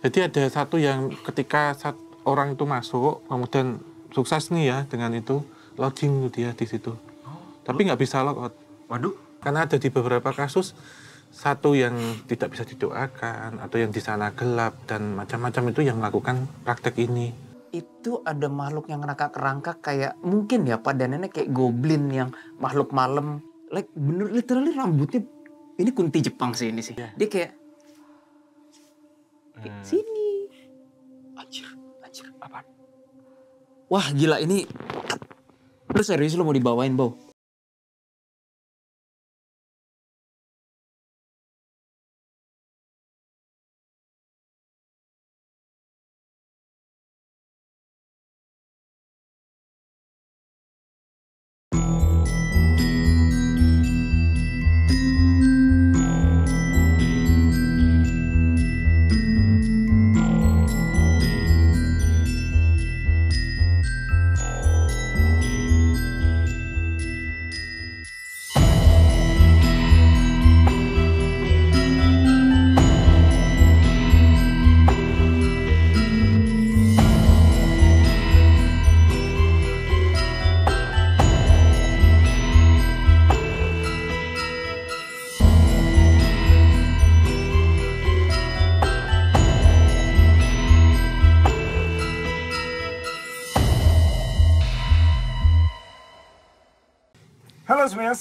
Jadi ada satu yang ketika saat orang itu masuk, kemudian sukses nih ya dengan itu, lodging dia di situ. Oh. Tapi nggak bisa logout. Waduh. Karena ada di beberapa kasus, satu yang tidak bisa didoakan, atau yang di sana gelap, dan macam-macam itu yang melakukan praktek ini itu ada makhluk yang rangka-kerangka kayak mungkin ya Pak Danene kayak goblin yang makhluk malam like bener literally rambutnya ini kunti Jepang sih ini sih yeah. dia kayak hmm. sini anjir anjir apa wah gila ini lu serius lu mau dibawain bau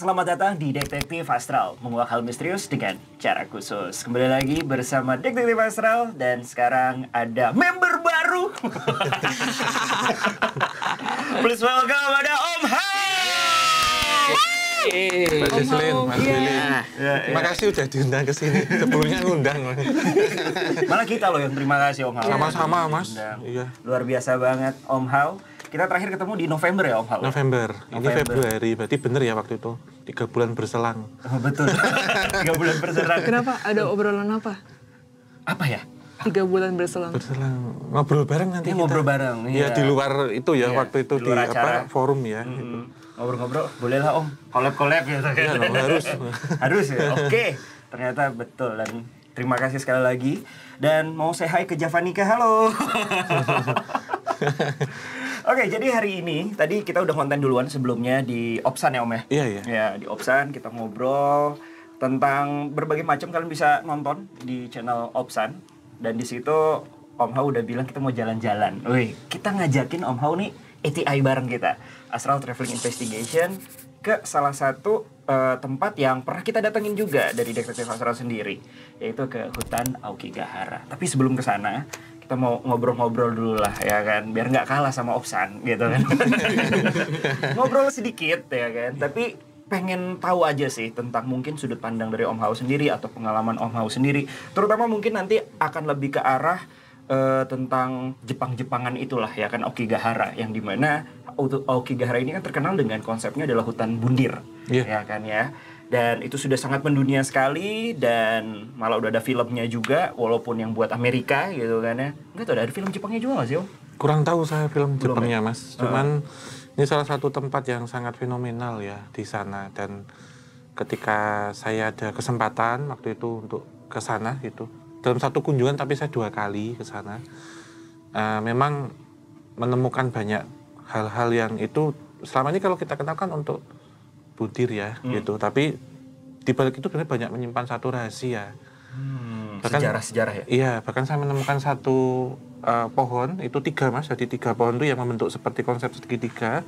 selamat datang di Detektif Astral Menguak hal misterius dengan cara khusus Kembali lagi bersama Detektif Astral Dan sekarang ada member baru Please welcome ada Om Ha Mas Jocelyn, Mas Willy. Ya, udah diundang ke sini. Sebelumnya ngundang. Malah kita loh yang terima kasih Om Hao. Sama-sama, Mas. Iya. Luar biasa banget Om Hao. Kita terakhir ketemu di November ya Om Hal? November. November. Ini Februari, berarti bener ya waktu itu? Tiga bulan berselang. Oh, betul. Tiga bulan berselang. Kenapa? Ada obrolan apa? Apa ya? Tiga bulan berselang. Berselang. Ngobrol bareng nanti ya, kita. Ngobrol bareng. Iya. Ya, di luar itu ya, ya waktu itu di, di apa forum ya. Mm -hmm. boleh Ngobrol-ngobrol, bolehlah Om. Collab-collab ya. Iya, no, harus. harus ya. Oke. Okay. Ternyata betul dan terima kasih sekali lagi dan mau say hi ke Javanika. Halo. Oke, okay, jadi hari ini tadi kita udah konten duluan sebelumnya di Opsan ya Om ya. Iya iya. Ya di Opsan kita ngobrol tentang berbagai macam kalian bisa nonton di channel Opsan dan di situ Om Hao udah bilang kita mau jalan-jalan. Wih, kita ngajakin Om Hao nih eti bareng kita Astral Traveling Investigation ke salah satu uh, tempat yang pernah kita datengin juga dari detektif Astral sendiri, yaitu ke hutan Aokigahara. Tapi sebelum ke sana, kita mau ngobrol-ngobrol dulu lah ya kan biar nggak kalah sama Opsan gitu kan ngobrol sedikit ya kan iya. tapi pengen tahu aja sih tentang mungkin sudut pandang dari Om Hao sendiri atau pengalaman Om Hao sendiri terutama mungkin nanti akan lebih ke arah uh, tentang Jepang-Jepangan itulah ya kan Okigahara yang dimana Okigahara ini kan terkenal dengan konsepnya adalah hutan bundir yeah. ya kan ya dan itu sudah sangat mendunia sekali dan malah udah ada filmnya juga walaupun yang buat Amerika gitu kan ya nggak tahu ada film Jepangnya juga nggak sih om kurang tahu saya film Belum Jepangnya ya? mas ah. cuman uh. ini salah satu tempat yang sangat fenomenal ya di sana dan ketika saya ada kesempatan waktu itu untuk ke sana itu dalam satu kunjungan tapi saya dua kali ke sana uh, memang menemukan banyak hal-hal yang itu selama ini kalau kita kenalkan untuk butir ya hmm. gitu tapi di balik itu sebenarnya banyak menyimpan satu rahasia hmm, bahkan sejarah-sejarah ya iya bahkan saya menemukan satu uh, pohon itu tiga mas jadi tiga pohon itu yang membentuk seperti konsep segitiga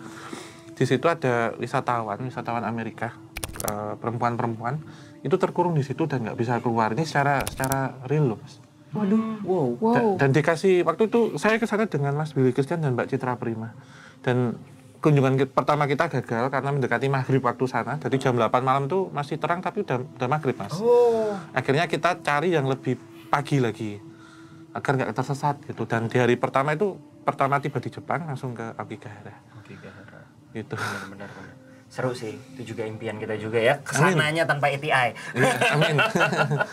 di situ ada wisatawan wisatawan Amerika perempuan eh, perempuan-perempuan itu terkurung di situ dan nggak bisa keluar ini secara secara real loh mas Waduh, wow, wow. Dan, dan dikasih waktu itu saya ke sana dengan Mas Billy Christian dan Mbak Citra Prima. Dan kunjungan kita, pertama kita gagal karena mendekati maghrib waktu sana. Jadi jam 8 malam tuh masih terang tapi udah, udah maghrib mas. Oh. Akhirnya kita cari yang lebih pagi lagi agar nggak tersesat gitu. Dan di hari pertama itu pertama tiba di Jepang langsung ke Akigahara. Akigahara. Gitu. Benar-benar seru sih itu juga impian kita juga ya kesananya tanpa ETI. Iya, amin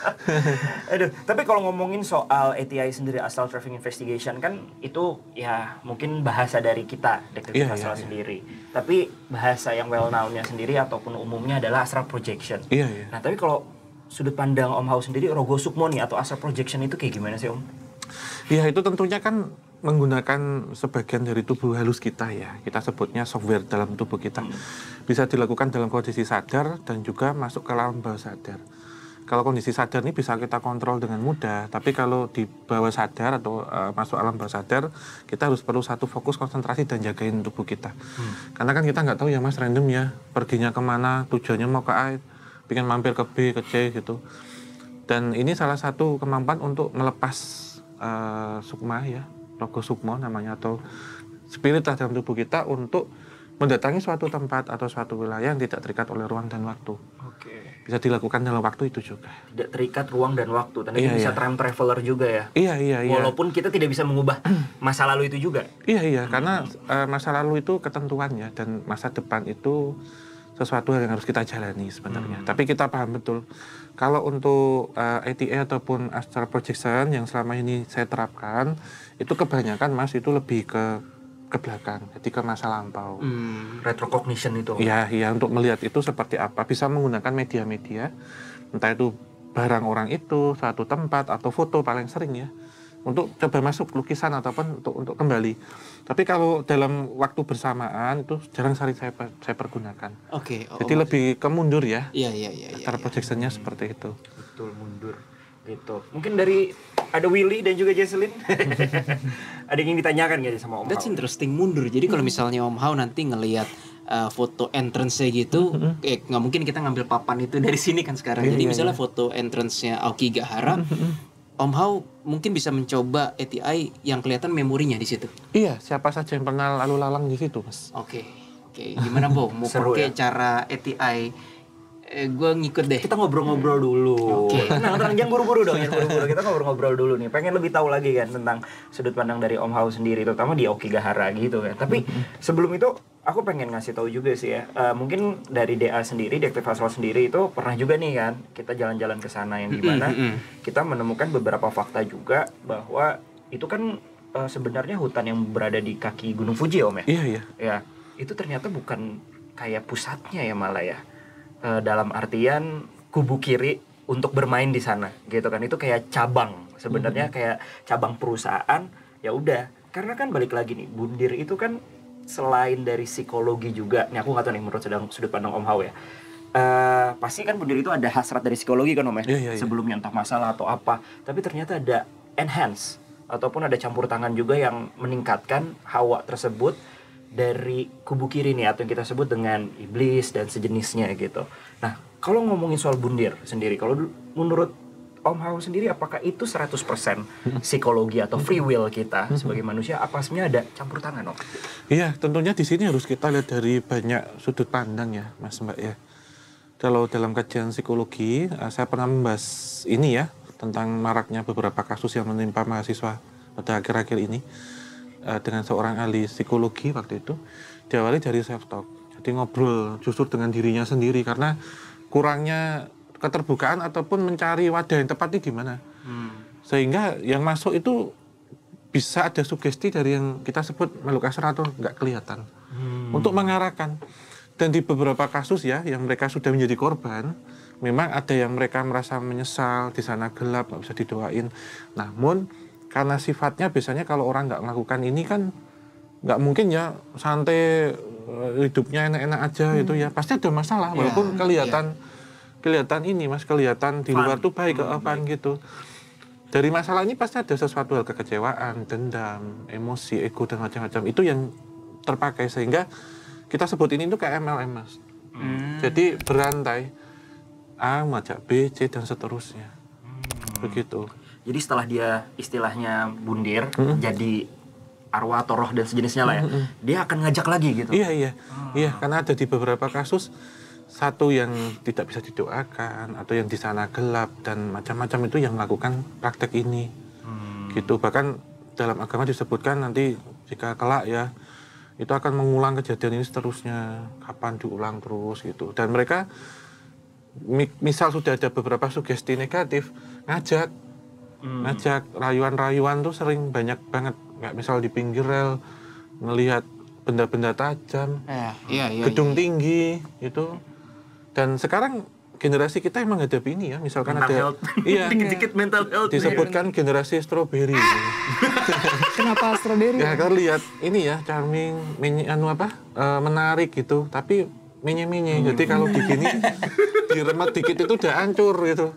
aduh tapi kalau ngomongin soal ETI sendiri asal traffic investigation kan itu ya mungkin bahasa dari kita dekat yeah, asal iya, yeah, sendiri yeah. tapi bahasa yang well known-nya sendiri ataupun umumnya adalah asal projection yeah, yeah. nah tapi kalau sudut pandang Om Hao sendiri Rogo Sukmoni atau asal projection itu kayak gimana sih Om? yeah, itu tentunya kan menggunakan sebagian dari tubuh halus kita ya kita sebutnya software dalam tubuh kita hmm. bisa dilakukan dalam kondisi sadar dan juga masuk ke alam bawah sadar kalau kondisi sadar ini bisa kita kontrol dengan mudah tapi kalau di bawah sadar atau uh, masuk alam bawah sadar kita harus perlu satu fokus konsentrasi dan jagain tubuh kita hmm. karena kan kita nggak tahu ya mas random ya perginya kemana tujuannya mau ke A pengen mampir ke B ke C gitu dan ini salah satu kemampuan untuk melepas uh, sukma ya rogo sukmo namanya atau spirit dalam tubuh kita untuk mendatangi suatu tempat atau suatu wilayah yang tidak terikat oleh ruang dan waktu. Oke. Bisa dilakukan dalam waktu itu juga. Tidak terikat ruang dan waktu. Tadi iya, bisa iya. time traveler juga ya. Iya iya iya. Walaupun kita tidak bisa mengubah masa lalu itu juga. Iya iya, hmm. karena uh, masa lalu itu ketentuannya dan masa depan itu sesuatu yang harus kita jalani sebenarnya. Hmm. Tapi kita paham betul kalau untuk uh, eh, ATA ataupun astral projection yang selama ini saya terapkan itu kebanyakan mas itu lebih ke ke belakang, jadi ke masa lampau. Hmm, retrocognition itu. ya iya untuk melihat itu seperti apa. Bisa menggunakan media-media, entah itu barang orang itu, satu tempat atau foto paling sering ya, untuk coba masuk lukisan ataupun untuk untuk kembali. Tapi kalau dalam waktu bersamaan itu jarang sekali saya saya pergunakan. Oke. Okay, oh, jadi oh, lebih ke mundur ya. Iya, iya, iya. Cara iya, projectionnya iya. seperti itu. Betul mundur. Itu. Mungkin dari ada Willy dan juga Jesslyn ada yang ingin ditanyakan gak sama Om That's How? interesting mundur. Jadi kalau hmm. misalnya Om Hao nanti ngelihat uh, foto entrance-nya gitu, mm nggak mungkin kita ngambil papan itu dari sini kan sekarang. Iya, Jadi yeah, misalnya yeah. foto entrance-nya Aoki Gahara, hmm, Om Hao mungkin bisa mencoba ATI yang kelihatan memorinya di situ. Iya, siapa saja yang pernah lalu lalang di situ, Mas. Oke. Okay. Oke, okay. gimana, Bo? Mau pakai ya? cara ATI eh, gue ngikut deh. Kita ngobrol-ngobrol dulu. Okay. Nah, tenang, jangan buru-buru dong, jangan buru-buru. Kita ngobrol-ngobrol dulu nih. Pengen lebih tahu lagi kan tentang sudut pandang dari Om Hao sendiri, terutama di Okigahara gitu kan. Tapi mm-hmm. sebelum itu aku pengen ngasih tahu juga sih ya. Uh, mungkin dari DA sendiri, Detektif Asal sendiri itu pernah juga nih kan kita jalan-jalan ke sana yang dimana mm-hmm. kita menemukan beberapa fakta juga bahwa itu kan uh, sebenarnya hutan yang berada di kaki Gunung Fuji om ya. Iya iya. Ya itu ternyata bukan kayak pusatnya ya malah ya uh, dalam artian kubu kiri untuk bermain di sana gitu kan itu kayak cabang sebenarnya mm -hmm. kayak cabang perusahaan ya udah karena kan balik lagi nih bundir itu kan selain dari psikologi juga nih aku nggak tahu nih menurut sedang sudut pandang Om Hao ya Uh, pasti kan bundir itu ada hasrat dari psikologi kan om ya yeah, yeah, yeah. sebelumnya entah masalah atau apa tapi ternyata ada enhance ataupun ada campur tangan juga yang meningkatkan hawa tersebut dari kubu kiri nih atau yang kita sebut dengan iblis dan sejenisnya gitu. Nah, kalau ngomongin soal bundir sendiri, kalau menurut Om Hao sendiri apakah itu 100% psikologi atau free will kita sebagai manusia apa sebenarnya ada campur tangan Om? Iya, tentunya di sini harus kita lihat dari banyak sudut pandang ya, Mas Mbak ya. Kalau dalam kajian psikologi, eh, saya pernah membahas ini ya tentang maraknya beberapa kasus yang menimpa mahasiswa pada akhir-akhir ini uh, dengan seorang ahli psikologi waktu itu diawali dari self talk jadi ngobrol justru dengan dirinya sendiri karena kurangnya keterbukaan ataupun mencari wadah yang tepat itu gimana hmm. sehingga yang masuk itu bisa ada sugesti dari yang kita sebut makhluk asal atau nggak kelihatan hmm. untuk mengarahkan dan di beberapa kasus ya yang mereka sudah menjadi korban memang ada yang mereka merasa menyesal di sana gelap nggak bisa didoain namun karena sifatnya biasanya kalau orang nggak melakukan ini kan nggak mungkin ya santai eh, hidupnya enak-enak aja hmm. itu ya pasti ada masalah iya, walaupun iya. kelihatan yeah. kelihatan ini mas kelihatan di luar tuh baik hmm, gitu dari masalah ini pasti ada sesuatu hal kekecewaan dendam emosi ego dan macam-macam itu yang terpakai sehingga kita sebut ini tuh kayak MLM mas hmm. jadi berantai A macam B C dan seterusnya hmm. begitu jadi setelah dia istilahnya bundir hmm. jadi arwah atau roh dan sejenisnya lah ya, hmm, hmm, hmm. dia akan ngajak lagi gitu. Iya iya, hmm. iya karena ada di beberapa kasus satu yang tidak bisa didoakan atau yang di sana gelap dan macam-macam itu yang melakukan praktek ini hmm. gitu bahkan dalam agama disebutkan nanti jika kelak ya itu akan mengulang kejadian ini seterusnya kapan diulang terus gitu dan mereka misal sudah ada beberapa sugesti negatif ngajak hmm. ngajak rayuan-rayuan tuh sering banyak banget kayak misal di pinggir rel ngelihat benda-benda tajam eh, iya, iya, gedung iya. tinggi itu dan sekarang generasi kita emang ada ini ya misalkan mental ada health. iya dikit-dikit iya. mental health disebutkan generasi strawberry kenapa strawberry ya kan lihat ini ya charming meny anu apa uh, menarik gitu tapi menye menye jadi kalau begini diremet dikit itu udah hancur gitu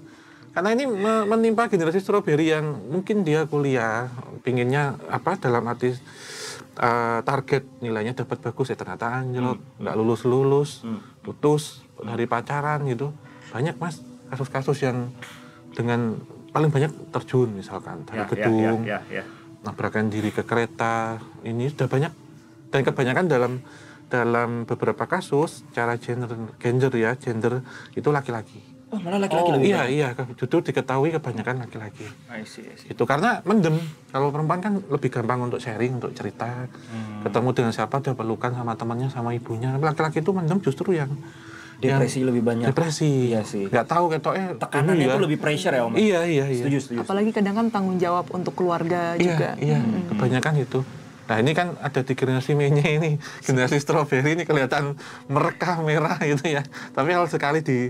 karena ini menimpa generasi stroberi yang mungkin dia kuliah pinginnya apa dalam arti uh, target nilainya dapat bagus ya ternyata anjlok, hmm. nggak hmm. lulus lulus, hmm. putus dari pacaran gitu. Banyak mas kasus-kasus yang dengan paling banyak terjun misalkan dari ya, gedung, ya, ya, ya, ya. nabrakan diri ke kereta. Ini sudah banyak dan kebanyakan dalam dalam beberapa kasus cara gender gender ya gender itu laki-laki Oh, malah laki-laki oh, lebih iya, banyak. iya. justru diketahui kebanyakan laki-laki. Itu karena mendem. Kalau perempuan kan lebih gampang untuk sharing, untuk cerita. Hmm. Ketemu dengan siapa, dia pelukan sama temannya, sama ibunya. Laki-laki itu mendem justru yang depresi yang lebih banyak. Depresi. Iya sih. Gak tahu ketoknya. tekanan ya. itu ya. lebih pressure ya, Om. Iya, iya, iya. Setuju, setuju. Apalagi kadang kan tanggung jawab untuk keluarga iya, juga. Iya, hmm. kebanyakan itu. Nah ini kan ada di generasi menye ini, generasi stroberi ini kelihatan merekah merah gitu ya. Tapi hal sekali di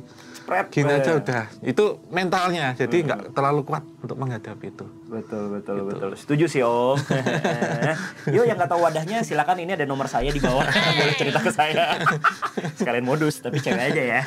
gini aja udah itu mentalnya jadi nggak hmm. terlalu kuat untuk menghadapi itu. Betul betul gitu. betul. Setuju sih Om. yo yang nggak tahu wadahnya silakan ini ada nomor saya di bawah boleh cerita ke saya. Sekalian modus tapi cewek aja ya.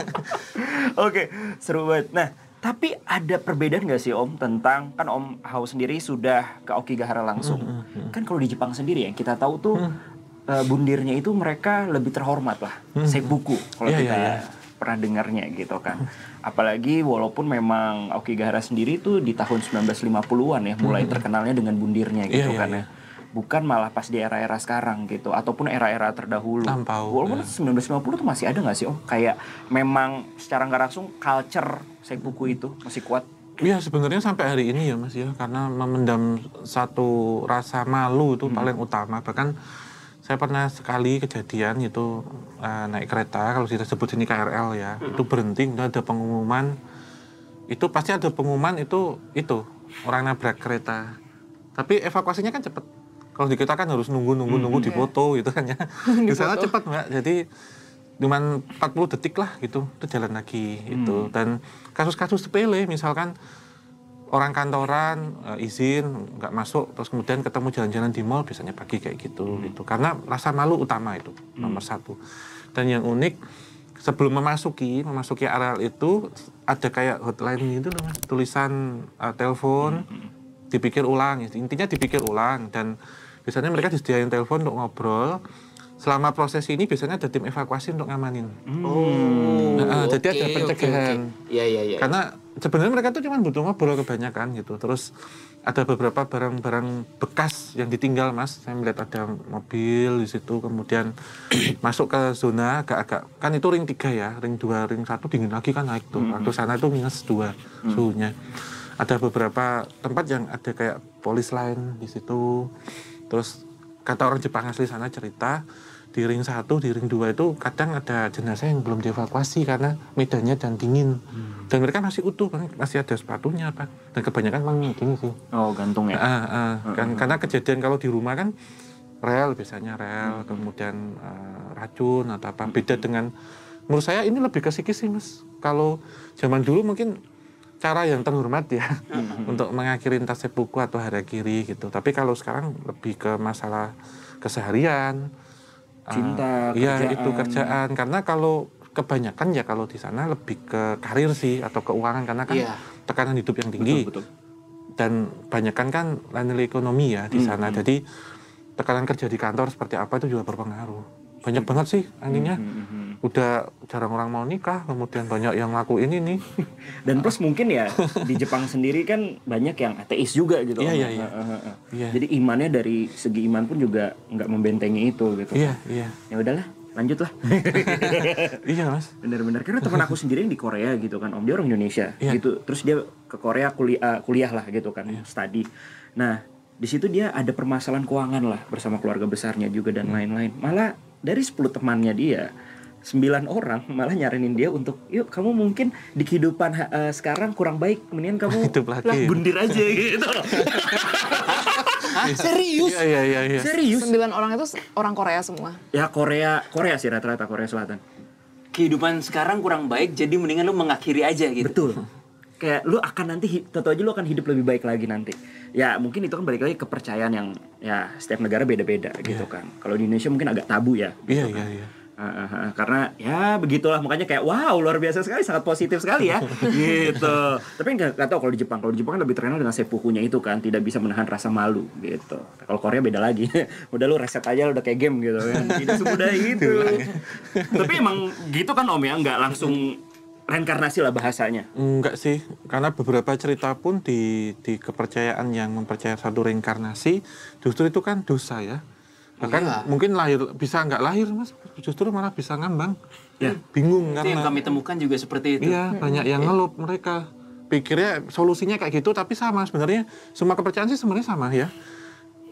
Oke seru banget. Nah tapi ada perbedaan nggak sih Om tentang kan Om Hao sendiri sudah ke Okigahara langsung. hmm, -hmm. Kan kalau di Jepang sendiri yang kita tahu tuh hmm. bundirnya itu mereka lebih terhormat lah. Mm -hmm. kalau yeah, kita yeah, yeah iya pernah dengarnya gitu kan. Apalagi walaupun memang Okigahara sendiri itu di tahun 1950-an ya mulai hmm. terkenalnya dengan bundirnya iya, gitu yeah, kan yeah, ya. Bukan malah pas di era-era sekarang gitu ataupun era-era terdahulu. Tampau, walaupun yeah. Iya. 1950 tuh masih ada nggak sih Om? Kayak memang secara nggak langsung culture saya buku itu masih kuat. Iya sebenarnya sampai hari ini ya Mas ya karena memendam satu rasa malu itu hmm. paling utama bahkan saya pernah sekali kejadian itu uh, naik kereta kalau kita sebut ini KRL ya hmm. itu berhenti kemudian ada pengumuman itu pasti ada pengumuman itu itu orang nabrak kereta tapi evakuasinya kan cepat kalau di kita kan harus nunggu nunggu hmm. nunggu di iya. foto yeah. gitu kan ya di sana cepat mbak jadi cuma 40 detik lah gitu itu jalan lagi hmm. itu mm. dan kasus-kasus sepele misalkan orang kantoran uh, izin nggak masuk terus kemudian ketemu jalan-jalan di mall biasanya pagi kayak gitu hmm. gitu karena rasa malu utama itu hmm. nomor satu dan yang unik sebelum memasuki memasuki areal itu ada kayak hotline gitu loh tulisan uh, telepon hmm, hmm. dipikir ulang intinya dipikir ulang dan biasanya mereka disediain telepon untuk ngobrol selama proses ini biasanya ada tim evakuasi untuk ngamanin. Hmm. Oh. Nah, okay, eh, jadi ada pencegahan. Okay, okay. Ya, ya, iya. Karena sebenarnya mereka tuh cuma butuh ngobrol kebanyakan gitu. Terus ada beberapa barang-barang bekas yang ditinggal, Mas. Saya melihat ada mobil di situ, kemudian masuk ke zona agak-agak kan itu ring tiga ya, ring dua, ring satu dingin lagi kan naik tuh. Waktu hmm. sana itu minus dua hmm. suhunya. Ada beberapa tempat yang ada kayak polis lain di situ. Terus kata orang Jepang asli sana cerita di ring 1, di ring 2 itu kadang ada jenazah yang belum dievakuasi karena medannya dan dingin. Hmm. Dan mereka masih utuh, masih ada sepatunya apa. Dan kebanyakan memang gini sih. Oh, gantung ya. Uh, uh, uh, kan, uh, Karena kejadian kalau di rumah kan rel biasanya rel, hmm. kemudian uh, racun atau apa. Beda dengan menurut saya ini lebih ke psikis sih, Mas. Kalau zaman dulu mungkin cara yang terhormat ya untuk mengakhiri entah buku atau hari kiri gitu. Tapi kalau sekarang lebih ke masalah keseharian, cinta uh, kerjaan. ya itu kerjaan karena kalau kebanyakan ya kalau di sana lebih ke karir sih atau keuangan karena kan yeah. tekanan hidup yang tinggi betul, betul. dan banyakkan kan nilai ekonomi ya di hmm, sana mm -hmm. jadi tekanan kerja di kantor seperti apa itu juga berpengaruh banyak banget sih anginnya mm -hmm. hmm, hmm udah jarang orang mau nikah, kemudian banyak yang laku ini nih. Dan plus mungkin ya di Jepang sendiri kan banyak yang ateis juga gitu. yeah, yeah. Yeah. Jadi imannya dari segi iman pun juga nggak membentengi itu gitu. Iya yeah, iya. Yeah. Ya udahlah, lanjutlah. iya mas. Bener-bener karena teman aku sendiri yang di Korea gitu kan, om dia orang Indonesia yeah. gitu. Terus dia ke Korea kuliah ah, kuliah lah gitu kan, yeah. study. Nah di situ dia ada permasalahan keuangan lah bersama keluarga besarnya juga dan hmm. lain-lain. Hmm. Malah dari 10 temannya dia sembilan orang malah nyaranin dia untuk yuk kamu mungkin di kehidupan uh, sekarang kurang baik mendingan kamu itu lah bundir aja gitu Hah? Serius? Iya, iya, iya, iya. Serius? Sembilan orang itu orang Korea semua? Ya Korea, Korea sih rata-rata, Korea Selatan. Kehidupan sekarang kurang baik, jadi mendingan lu mengakhiri aja gitu. Betul kayak lu akan nanti tentu aja lu akan hidup lebih baik lagi nanti ya mungkin itu kan balik lagi kepercayaan yang ya setiap negara beda-beda yeah. gitu iya. kan kalau di Indonesia mungkin agak tabu ya iya iya kan karena ya begitulah makanya kayak wow luar biasa sekali sangat positif sekali ya gitu tapi nggak tahu kalau di Jepang kalau di Jepang kan lebih terkenal dengan sepukunya itu kan tidak bisa menahan rasa malu gitu kalau Korea beda lagi udah lu reset aja lu udah kayak game gitu kan tidak semudah itu tapi emang gitu kan om ya nggak langsung reinkarnasi lah bahasanya enggak sih karena beberapa cerita pun di di kepercayaan yang mempercaya satu reinkarnasi justru itu kan dosa ya Bahkan iya. mungkin lahir bisa nggak lahir mas, justru malah bisa ngambang. Ya. Bingung itu karena. yang kami temukan juga seperti itu. Iya, hmm. banyak yang iya. ngelup mereka. Pikirnya solusinya kayak gitu, tapi sama sebenarnya semua kepercayaan sih sebenarnya sama ya.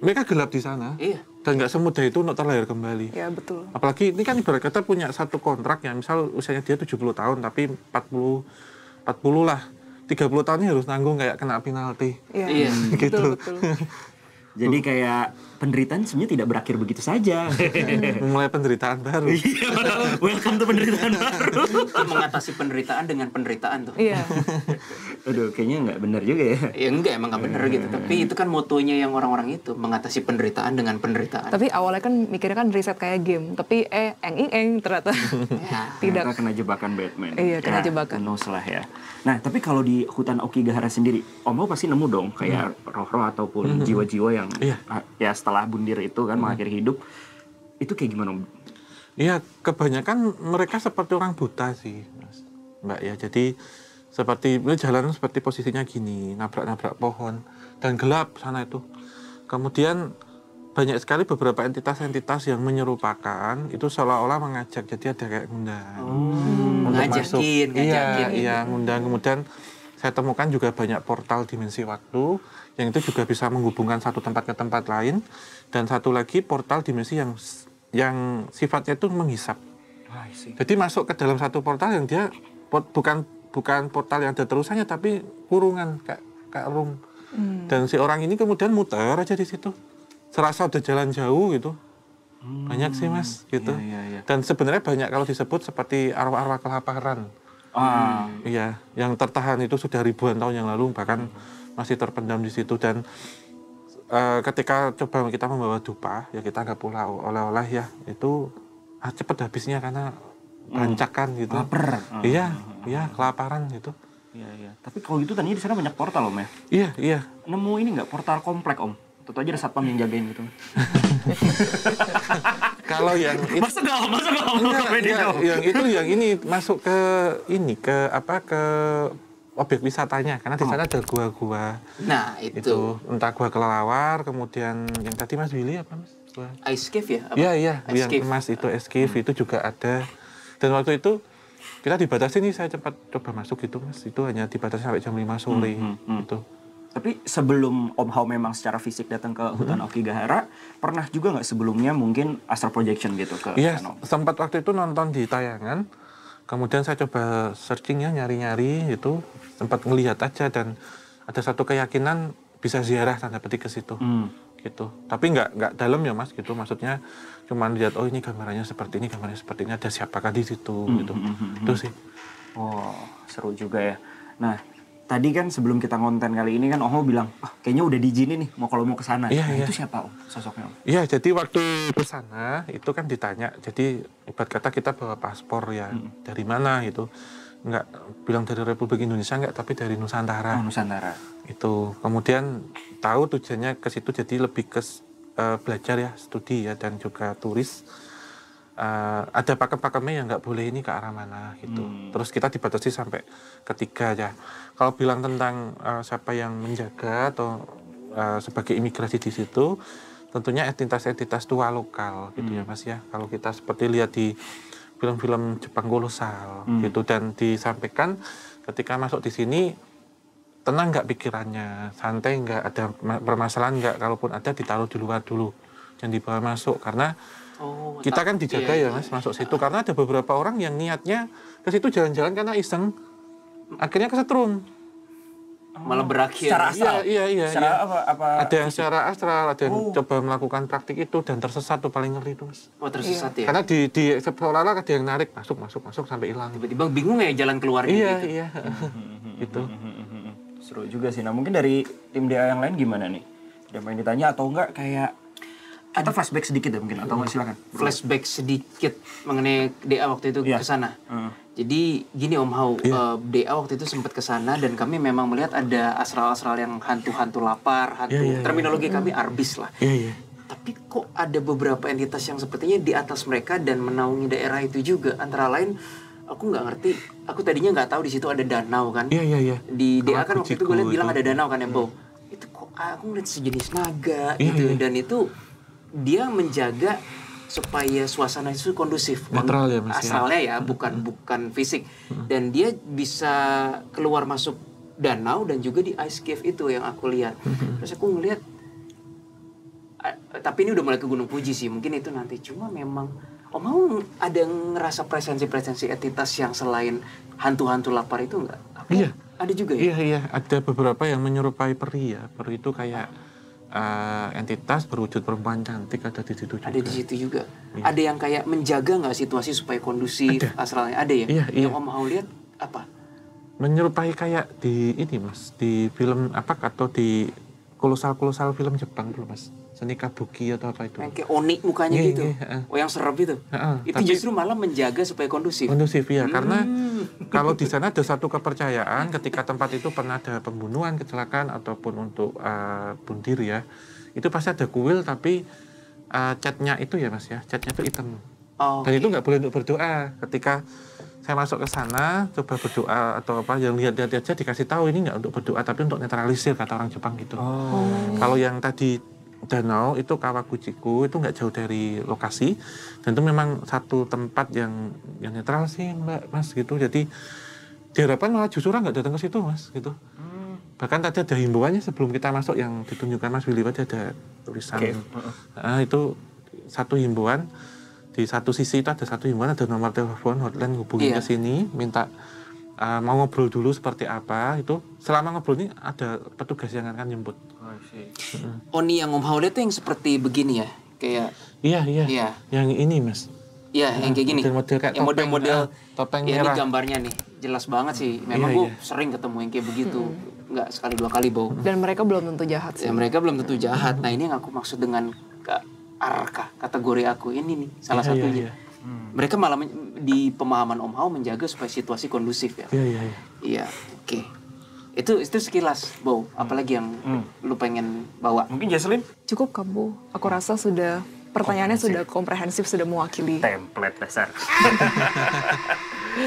Mereka gelap di sana. Iya. Dan nggak semudah itu untuk terlahir kembali. Iya, betul. Apalagi ini kan ibarat kita punya satu kontrak ya, misal usianya dia 70 tahun tapi 40 40 lah. 30 tahun ini harus nanggung kayak kena penalti. Iya. iya. gitu. Betul, betul. Jadi kayak penderitaan sebenarnya tidak berakhir begitu saja. Mulai penderitaan baru. Iya, welcome to penderitaan baru. Mengatasi penderitaan dengan penderitaan tuh. Iya. Aduh, kayaknya nggak benar juga ya. Ya enggak, emang nggak benar gitu. Tapi itu kan motonya yang orang-orang itu, mengatasi penderitaan dengan penderitaan. Tapi awalnya kan mikirnya kan riset kayak game, tapi eh eng eng, eng ternyata ya. tidak. Ternyata kena jebakan Batman. Iya, kena ya, jebakan. No lah ya. Nah, tapi kalau di hutan Okigahara sendiri, Om pasti nemu dong kayak hmm. roh-roh ataupun hmm. jiwa-jiwa yang iya. ah, ya setelah bundir itu kan hmm. mengakhiri hidup itu kayak gimana? Iya kebanyakan mereka seperti orang buta sih, mas. Mbak ya. Jadi seperti jalan seperti posisinya gini, nabrak-nabrak pohon dan gelap sana itu. Kemudian banyak sekali beberapa entitas-entitas yang menyerupakan itu seolah-olah mengajak jadi ada kayak undang hmm, oh, ngajakin, ngajakin, iya gitu. iya undang kemudian saya temukan juga banyak portal dimensi waktu yang itu juga bisa menghubungkan satu tempat ke tempat lain dan satu lagi portal dimensi yang yang sifatnya itu menghisap. Ah, Jadi masuk ke dalam satu portal yang dia bukan bukan portal yang ada terusannya tapi kurungan kayak kayak room. Hmm. Dan si orang ini kemudian muter aja di situ. Serasa udah jalan jauh gitu. Hmm. Banyak sih hmm. Mas gitu. Ya, ya, ya. Dan sebenarnya banyak kalau disebut seperti arwah-arwah kelaparan. Ah. Iya, yang tertahan itu sudah ribuan tahun yang lalu bahkan masih terpendam di situ dan uh, ketika coba kita membawa dupa ya kita nggak pula oleh-oleh ya itu ah, cepet habisnya karena hmm. bancakan gitu. Laper. Iya, ah. iya kelaparan gitu. Iya, iya. Tapi kalau gitu tadi di sana banyak portal om ya? Iya, iya. Nemu ini nggak portal komplek om? Tentu aja ada satpam yang jagain gitu. Kalau yang itu, masa nggak masa nggak enggak, enggak, Yang itu yang ini masuk ke ini ke apa ke objek wisatanya karena di oh. sana oh. ada gua-gua. Nah, itu. itu entah gua kelelawar, kemudian yang tadi Mas Willy apa Mas? Gua. Ice cave ya? Iya, iya, yang cave. Mas itu ice hmm. cave hmm. itu juga ada. Dan waktu itu kita dibatasi nih saya cepat coba masuk gitu Mas. Itu hanya dibatasi sampai jam 5 sore hmm, hmm, hmm. gitu. Tapi sebelum Om Hao memang secara fisik datang ke mm-hmm. hutan hmm. Okigahara, pernah juga nggak sebelumnya mungkin astral projection gitu ke Iya, yes, sempat waktu itu nonton di tayangan. Kemudian saya coba searchingnya nyari-nyari gitu. sempat ngelihat aja dan ada satu keyakinan bisa ziarah tanda petik ke situ. Hmm. Gitu. Tapi nggak nggak dalam ya Mas gitu. Maksudnya cuman lihat oh ini gambarannya seperti ini, gambarnya seperti ini, ada siapakah di situ hmm. gitu. Hmm. hmm, hmm. Itu sih. Oh, seru juga ya. Nah, tadi kan sebelum kita konten kali ini kan Oho bilang, ah, kayaknya udah diizinin nih mau kalau mau ke sana. Iya, nah, iya. Itu siapa Om sosoknya Om? Iya, jadi waktu ke sana itu kan ditanya, jadi ibarat kata kita bawa paspor ya hmm. dari mana gitu. Enggak bilang dari Republik Indonesia enggak, tapi dari Nusantara. Oh, Nusantara. Itu. Kemudian tahu tujuannya ke situ jadi lebih ke uh, belajar ya, studi ya dan juga turis uh, ada pakem-pakemnya yang nggak boleh ini ke arah mana gitu. Hmm. Terus kita dibatasi sampai ketiga ya. Kalau bilang tentang uh, siapa yang menjaga atau uh, sebagai imigrasi di situ, tentunya entitas-entitas tua lokal gitu ya, hmm. ya Mas ya. Kalau kita seperti lihat di film-film Jepang kolosal hmm. gitu dan disampaikan ketika masuk di sini tenang nggak pikirannya, santai nggak ada permasalahan nggak, kalaupun ada ditaruh di luar dulu, yang dibawa masuk karena Oh, kita kan dijaga iya, ya mas masuk situ karena ada beberapa orang yang niatnya ke situ jalan-jalan karena iseng akhirnya kesetrum malah oh. berakhir secara astral iya iya iya, secara iya. Apa, apa ada yang secara astral ada yang oh. coba melakukan praktik itu dan tersesat tuh paling ngeri tuh mas oh tersesat iya. ya karena di di seolah ada yang narik masuk masuk masuk sampai hilang tiba-tiba bingung ya jalan keluarnya iya gitu. iya itu seru juga sih nah mungkin dari tim DA yang lain gimana nih dia main ditanya atau enggak kayak atau flashback sedikit ya mungkin atau nggak hmm. silakan. Flashback sedikit mengenai DA waktu itu yeah. ke sana. Uh. Jadi gini Om Hau, yeah. Iya. uh, DA waktu itu sempat ke sana dan kami memang melihat ada asral-asral yang hantu-hantu lapar, iya, hantu yeah, yeah, terminologi yeah. kami arbis lah. Yeah, yeah. Tapi kok ada beberapa entitas yang sepertinya di atas mereka dan menaungi daerah itu juga antara lain aku nggak ngerti. Aku tadinya nggak tahu di situ ada danau kan. Iya iya iya. Di DA kan waktu itu gue lihat bilang ada danau kan Embo. Ya, hmm. Itu kok aku ngeliat sejenis naga yeah, gitu yeah. dan itu dia menjaga supaya suasana itu kondusif netral ya mas asalnya ya bukan hmm. bukan fisik hmm. dan dia bisa keluar masuk danau dan juga di ice cave itu yang aku lihat hmm. terus aku ngelihat tapi ini udah mulai ke Gunung puji sih mungkin itu nanti cuma memang oh mau ada ngerasa presensi-presensi etitas yang selain hantu-hantu lapar itu enggak iya ada juga ya iya iya ada beberapa yang menyerupai peri ya peri itu kayak uh, entitas berwujud perempuan cantik ada di situ juga. Ada di situ juga. Iya. Ada yang kayak menjaga nggak situasi supaya kondusif ada. asalnya ada ya. Iya, iya. yang iya. Om lihat apa? Menyerupai kayak di ini mas di film apa atau di kolosal kolosal film Jepang dulu mas seni kabuki atau apa itu yang kayak onik mukanya yeah, gitu yeah, uh. Iya, iya. oh yang serem itu uh, uh, itu tapi, justru malah menjaga supaya kondusif kondusif ya hmm. karena kalau di sana ada satu kepercayaan ketika tempat itu pernah ada pembunuhan kecelakaan ataupun untuk uh, bunuh ya itu pasti ada kuil tapi uh, catnya itu ya mas ya catnya itu hitam oh, dan okay. itu nggak boleh untuk berdoa ketika saya masuk ke sana coba berdoa atau apa yang lihat-lihat aja dikasih tahu ini nggak untuk berdoa tapi untuk netralisir kata orang Jepang gitu oh. kalau yang tadi danau itu Kawaguchiku itu nggak jauh dari lokasi dan itu memang satu tempat yang yang netral sih mbak mas gitu jadi diharapkan malah justru orang nggak datang ke situ mas gitu hmm. bahkan tadi ada himbauannya sebelum kita masuk yang ditunjukkan mas Willy tadi ada tulisan okay. nah, itu satu himbauan di satu sisi itu ada satu himbauan ada nomor telepon hotline hubungi yeah. ke sini minta uh, mau ngobrol dulu seperti apa itu selama ngobrol ini ada petugas yang akan jemput. Oh, ini oh, Oni yang Om itu yang seperti begini ya kayak. Iya iya. Iya. Yang ini mas. Iya yang, kayak gini. Model-model kayak yang topeng, model-model ah, topeng ya, Ini gambarnya nih jelas banget sih. Iya, Memang iya, gue iya. sering ketemu yang kayak begitu. Hmm. Nggak sekali dua kali bau. Dan mereka belum tentu jahat sih. Ya mereka belum tentu jahat. Nah ini yang aku maksud dengan arka kategori aku ini nih salah iya, iya satunya. Iya, iya. Mereka malah di pemahaman Om Hao menjaga supaya situasi kondusif ya. Iya, iya, iya. iya oke. Itu itu sekilas, Bo. Hmm. Apalagi yang hmm. lu pengen bawa? Mungkin Jaslin? Cukup, kamu. Aku rasa sudah pertanyaannya sudah komprehensif, sudah mewakili. Template dasar.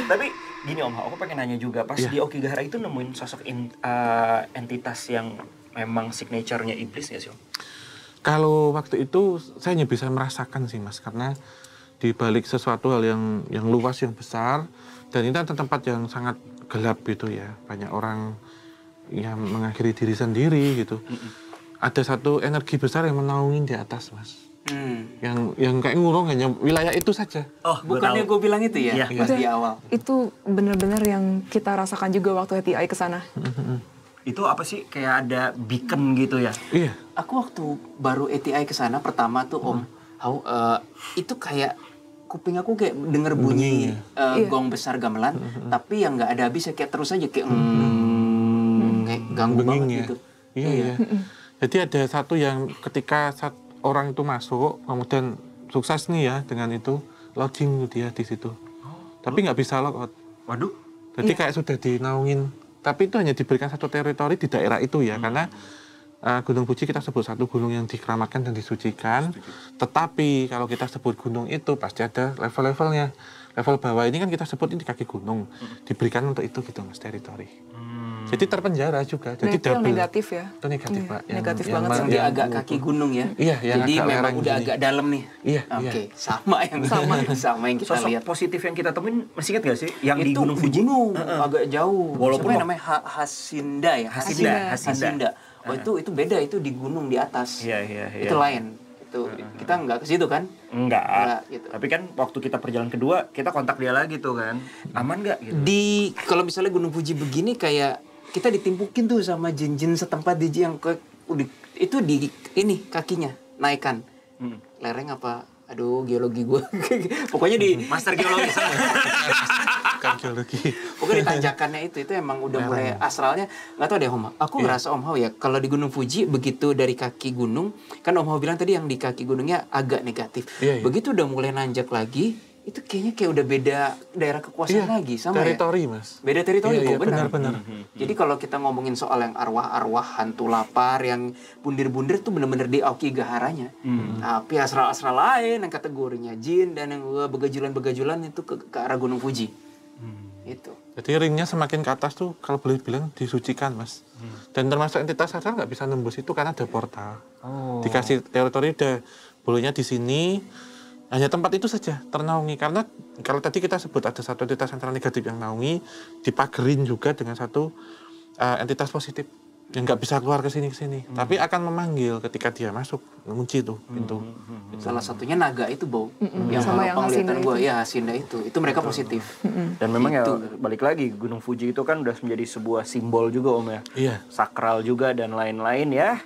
Tapi gini Om Hao, aku pengen nanya juga. Pas yeah. di Okigahara itu nemuin sosok in, uh, entitas yang memang signaturenya iblis ya sih Om? Kalau waktu itu saya hanya bisa merasakan sih Mas, karena di balik sesuatu hal yang yang luas yang besar dan ini adalah tempat yang sangat gelap gitu ya banyak orang yang mengakhiri diri sendiri gitu mm hmm ada satu energi besar yang menaungin di atas mas mm. yang yang kayak ngurung hanya wilayah itu saja oh bukannya gue bilang itu ya, ya. di awal itu benar-benar yang kita rasakan juga waktu hati ke sana Itu apa sih kayak ada beacon gitu ya? Iya. Aku waktu baru ATI ke sana pertama tuh Om, how, uh, eh, itu kayak kuping aku kayak denger bunyi hmm. uh, gong besar gamelan hmm, hmm, hmm. tapi yang nggak ada habisnya kayak terus aja kayak mm, hmm. kayak ganggu Benging banget ya. gitu iya, iya. yeah. jadi ada satu yang ketika saat orang itu masuk kemudian sukses nih ya dengan itu lodging dia di situ tapi nggak bisa loh waduh jadi yeah. kayak sudah dinaungin tapi itu hanya diberikan satu teritori di daerah itu ya hmm. karena uh, Gunung Fuji kita sebut satu gunung yang dikeramatkan dan disucikan. Tetapi kalau kita sebut gunung itu pasti ada level-levelnya. Level bawah ini kan kita sebut ini kaki gunung. Hmm. Diberikan untuk itu gitu mas teritori. Hmm. Jadi terpenjara juga. Jadi itu double. negatif ya? Itu negatif iya. pak. Yang, negatif yang, banget yang, sih. agak kaki gunung ya. Iya. Yang Jadi agak memang udah gini. agak dalam nih. Iya. Oke. Okay. Iya. Sama yang sama sama yang kita lihat. positif yang kita temuin masih ingat gak sih? Yang itu, di Gunung Fuji. Gunung, uh -uh. agak jauh. Walaupun namanya ha Hasinda ya. Hasinda. Hasinda. Hasinda. Hasinda Oh itu itu beda itu di gunung di atas. Iya iya. iya. Itu lain. Itu kita nggak ke situ kan? Enggak. gitu. Tapi kan waktu kita perjalanan kedua kita kontak dia lagi tuh kan. Aman nggak? Gitu. Di kalau misalnya Gunung Fuji begini kayak kita ditimpukin tuh sama jin-jin setempat di yang ke itu di ini kakinya naikkan. Hmm. Lereng apa aduh geologi gue pokoknya di master geologi kan geologi pokoknya di tanjakannya itu itu emang udah Merang. mulai astralnya nggak tau deh Om aku yeah. ngerasa Om Hao ya kalau di Gunung Fuji begitu dari kaki gunung kan Om Hao bilang tadi yang di kaki gunungnya agak negatif yeah, yeah. begitu udah mulai nanjak lagi itu kayaknya kayak udah beda daerah kekuasaan iya, lagi sama ya? teritori, ya. Mas. Beda teritori iya, kok, iya, oh, benar. benar, benar. Hmm, hmm, hmm. Jadi kalau kita ngomongin soal yang arwah-arwah, hantu lapar, yang bundir-bundir tuh bener-bener di Aoki Gaharanya. Hmm. Tapi asral-asral lain yang kategorinya jin dan yang begajulan-begajulan itu ke, ke arah Gunung Fuji. Hmm. Itu. Jadi ringnya semakin ke atas tuh kalau boleh bilang disucikan, Mas. Hmm. Dan termasuk entitas asal nggak bisa nembus itu karena ada portal. Oh. Dikasih teritori udah bulunya di sini, hanya tempat itu saja ternaungi karena kalau tadi kita sebut ada satu entitas sentral negatif yang naungi dipagerin juga dengan satu uh, entitas positif yang nggak bisa keluar ke sini ke sini hmm. tapi akan memanggil ketika dia masuk mengunci tuh hmm, pintu hmm hmm, hmm. hmm. salah satunya naga itu bau hmm. yang sama yang penglihatan gue ya hasinda itu itu mereka Betul. positif hmm. dan memang itu. ya gitu. balik lagi gunung fuji itu kan udah menjadi sebuah simbol juga om ya iya. sakral juga dan lain-lain ya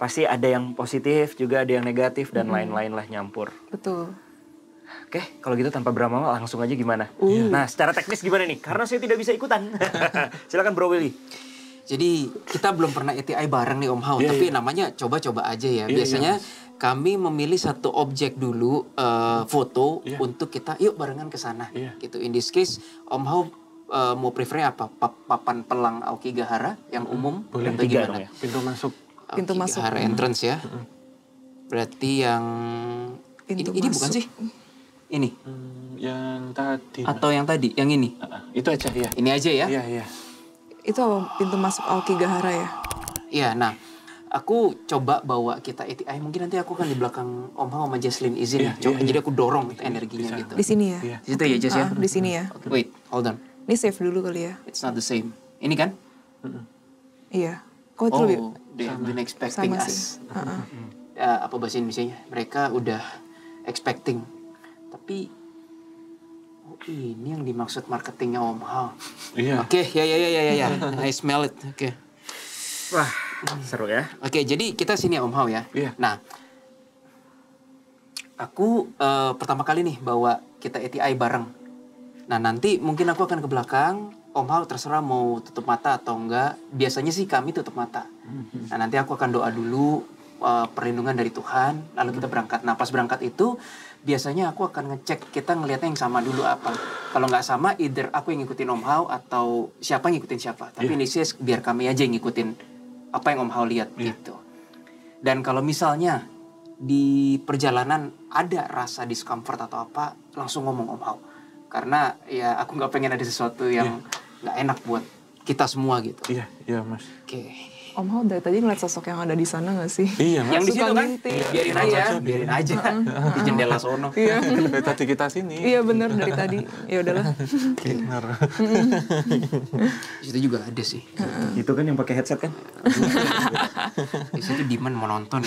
pasti ada yang positif juga ada yang negatif dan lain-lain lah nyampur. Betul. Oke, kalau gitu tanpa berlama-lama langsung aja gimana? Uh. Iya. Nah, secara teknis gimana nih? Karena saya tidak bisa ikutan. Silakan Bro Willy. Jadi kita belum pernah ETI bareng nih Om Hao, yeah, tapi yeah. namanya coba-coba aja ya. Yeah, Biasanya yeah. kami memilih satu objek dulu uh, foto yeah. untuk kita yuk barengan ke sana yeah. gitu. In this case Om Hao uh, mau prefernya apa? papan pelang Aokigahara yang umum Boleh. tiga ya. Pintu masuk pintu masuk. HR entrance ya. Berarti yang pintu ini, ini bukan sih? Ini. Hmm, yang tadi. Atau yang tadi, yang ini. Uh, itu aja ya. Ini aja ya. Iya, iya. Itu pintu masuk Alki Gahara ya. Iya, nah aku coba bawa kita Eti, mungkin nanti aku kan di belakang Om Hao sama izin yeah, ya. Coba, yeah, jadi iya. aku dorong gitu yeah, energinya Bisa. gitu. Di sini ya. Iya. Di situ ya Jess ya. Ah, di sini ya. Okay. Wait, hold on. Ini save dulu kali ya. It's not the same. Ini kan? Mm -hmm. Iya. Kok itu lebih they sama. have been expecting sama us. Uh huh Uh, apa bahasa Indonesia-nya? Mereka udah expecting. Tapi oh, ini yang dimaksud marketingnya Om Hal. Iya. Oke, ya ya ya ya ya. ya. I smell it. Oke. Okay. Wah, seru ya. Oke, okay, jadi kita sini ya Om Hal ya. Yeah. Nah, aku uh, pertama kali nih bawa kita ETI bareng. Nah, nanti mungkin aku akan ke belakang Om Hal terserah mau tutup mata atau enggak. Biasanya sih kami tutup mata. Mhm. Nah nanti aku akan doa dulu uh, perlindungan dari Tuhan. Lalu kita mhm. berangkat. Nah pas berangkat itu biasanya aku akan ngecek kita ngelihatnya yang sama dulu apa. Kalau nggak sama, either aku yang ngikutin Om Hao atau siapa ngikutin siapa. Tapi yeah. sih biar kami aja yang ngikutin apa yang Om Hao lihat yeah. gitu. Dan kalau misalnya di perjalanan ada rasa discomfort atau apa, langsung ngomong Om Hao karena ya aku nggak pengen ada sesuatu yang yeah nggak enak buat kita semua gitu. Iya, iya mas. Oke. Okay. Om Hao dari tadi ngeliat sosok yang ada di sana gak sih? Iya, yang kan? di situ kan? Iya, biarin aja, iya. aja biarin aja. di jendela sono. Iya. dari tadi kita sini. Iya bener dari tadi. Ya udahlah. Benar. di situ juga ada sih. Itu kan yang pakai headset kan? di situ Diman mau nonton.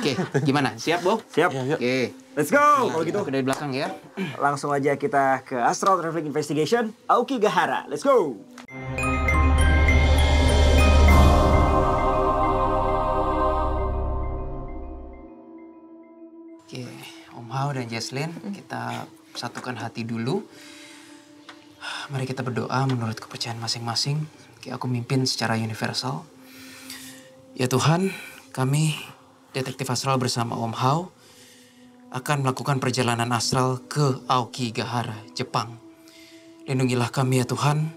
Oke, gimana? Siap, Bo? Siap. Oke. Iya, iya. Let's go! Kalau gitu ke dari belakang ya. Langsung aja kita ke Astral Traffic Investigation, Aoki Gahara. Let's go! Om dan Jesslyn, kita satukan hati dulu. Mari kita berdoa menurut kepercayaan masing-masing. Aku mimpin secara universal. Ya Tuhan, kami detektif astral bersama Om Hao akan melakukan perjalanan astral ke Aokigahara, Jepang. Lindungilah kami ya Tuhan.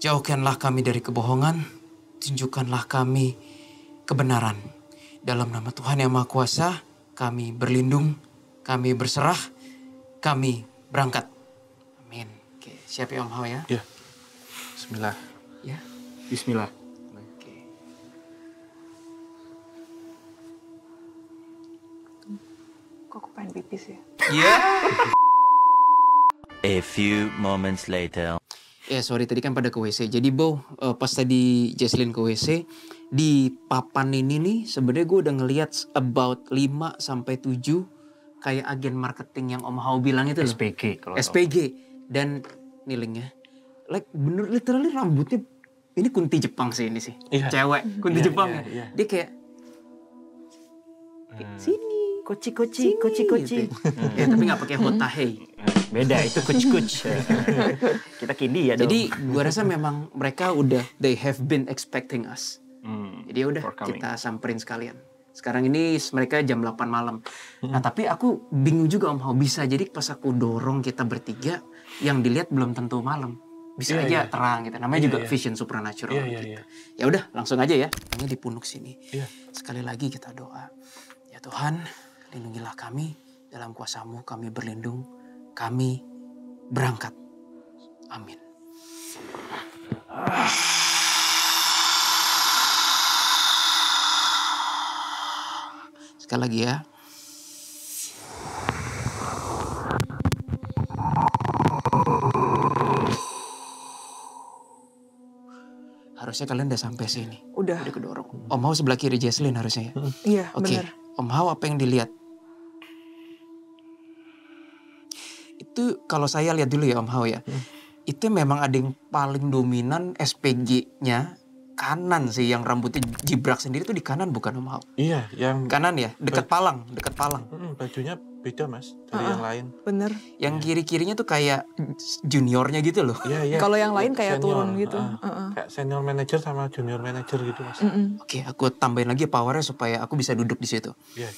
Jauhkanlah kami dari kebohongan. Tunjukkanlah kami kebenaran. Dalam nama Tuhan Yang Maha Kuasa, kami berlindung kami berserah, kami berangkat. Amin. Oke, siap ya Om Hao ya? Ya. Bismillah. Ya. Bismillah. Oke. Kok aku pengen pipis ya? Iya. Yeah. A few moments later. Ya yeah, sorry tadi kan pada ke WC. Jadi Bo, uh, pas tadi Jesslyn ke WC, di papan ini nih sebenarnya gue udah ngeliat about 5 sampai 7 kayak agen marketing yang Om Hao bilang itu SPG kalau SPG dan nilingnya like bener literally rambutnya ini kunti Jepang sih ini sih yeah. cewek iya, kunti yeah, Jepang yeah, yeah. Iya. dia kayak hmm. sini koci koci koci koci gitu. ya tapi nggak pakai hotahei hmm. beda itu kuc kuc kita kini ya dong. jadi gua rasa memang mereka udah they have been expecting us hmm. jadi ya udah kita samperin sekalian sekarang ini mereka jam 8 malam. Nah, hmm. tapi aku bingung juga Om How bisa jadi pas aku dorong kita bertiga yang dilihat belum tentu malam. Bisa yeah, aja yeah. terang gitu. Namanya yeah, juga yeah. Iya. vision supernatural yeah, yeah, gitu. Iya. Ya udah, langsung aja ya. ini di punuk sini. Yeah. Sekali lagi kita doa. Ya Tuhan, lindungilah kami dalam kuasamu kami berlindung. Kami berangkat. Amin. Ah. Sekali lagi ya. Harusnya kalian udah sampai sini. Udah. Udah kedorong. Om Hao sebelah kiri Jesslyn harusnya ya. Iya, Oke. Okay. Om Hao apa yang dilihat? Itu kalau saya lihat dulu ya Om Hao ya. Hmm. Itu memang ada yang paling dominan SPG-nya kanan sih yang rambutnya jibrak sendiri tuh di kanan bukan Om Hao? Iya, yang kanan ya, dekat Palang, dekat Palang. Mm, bajunya beda mas dari uh-uh. yang lain. Bener. Yang iya. kiri kirinya tuh kayak juniornya gitu loh. Iya iya. Kalau yang lain kayak senior, turun gitu. Uh, uh, uh. Kayak senior manager sama junior manager gitu mas. Mm -mm. Oke, okay, aku tambahin lagi powernya supaya aku bisa duduk di situ. Iya. Yeah.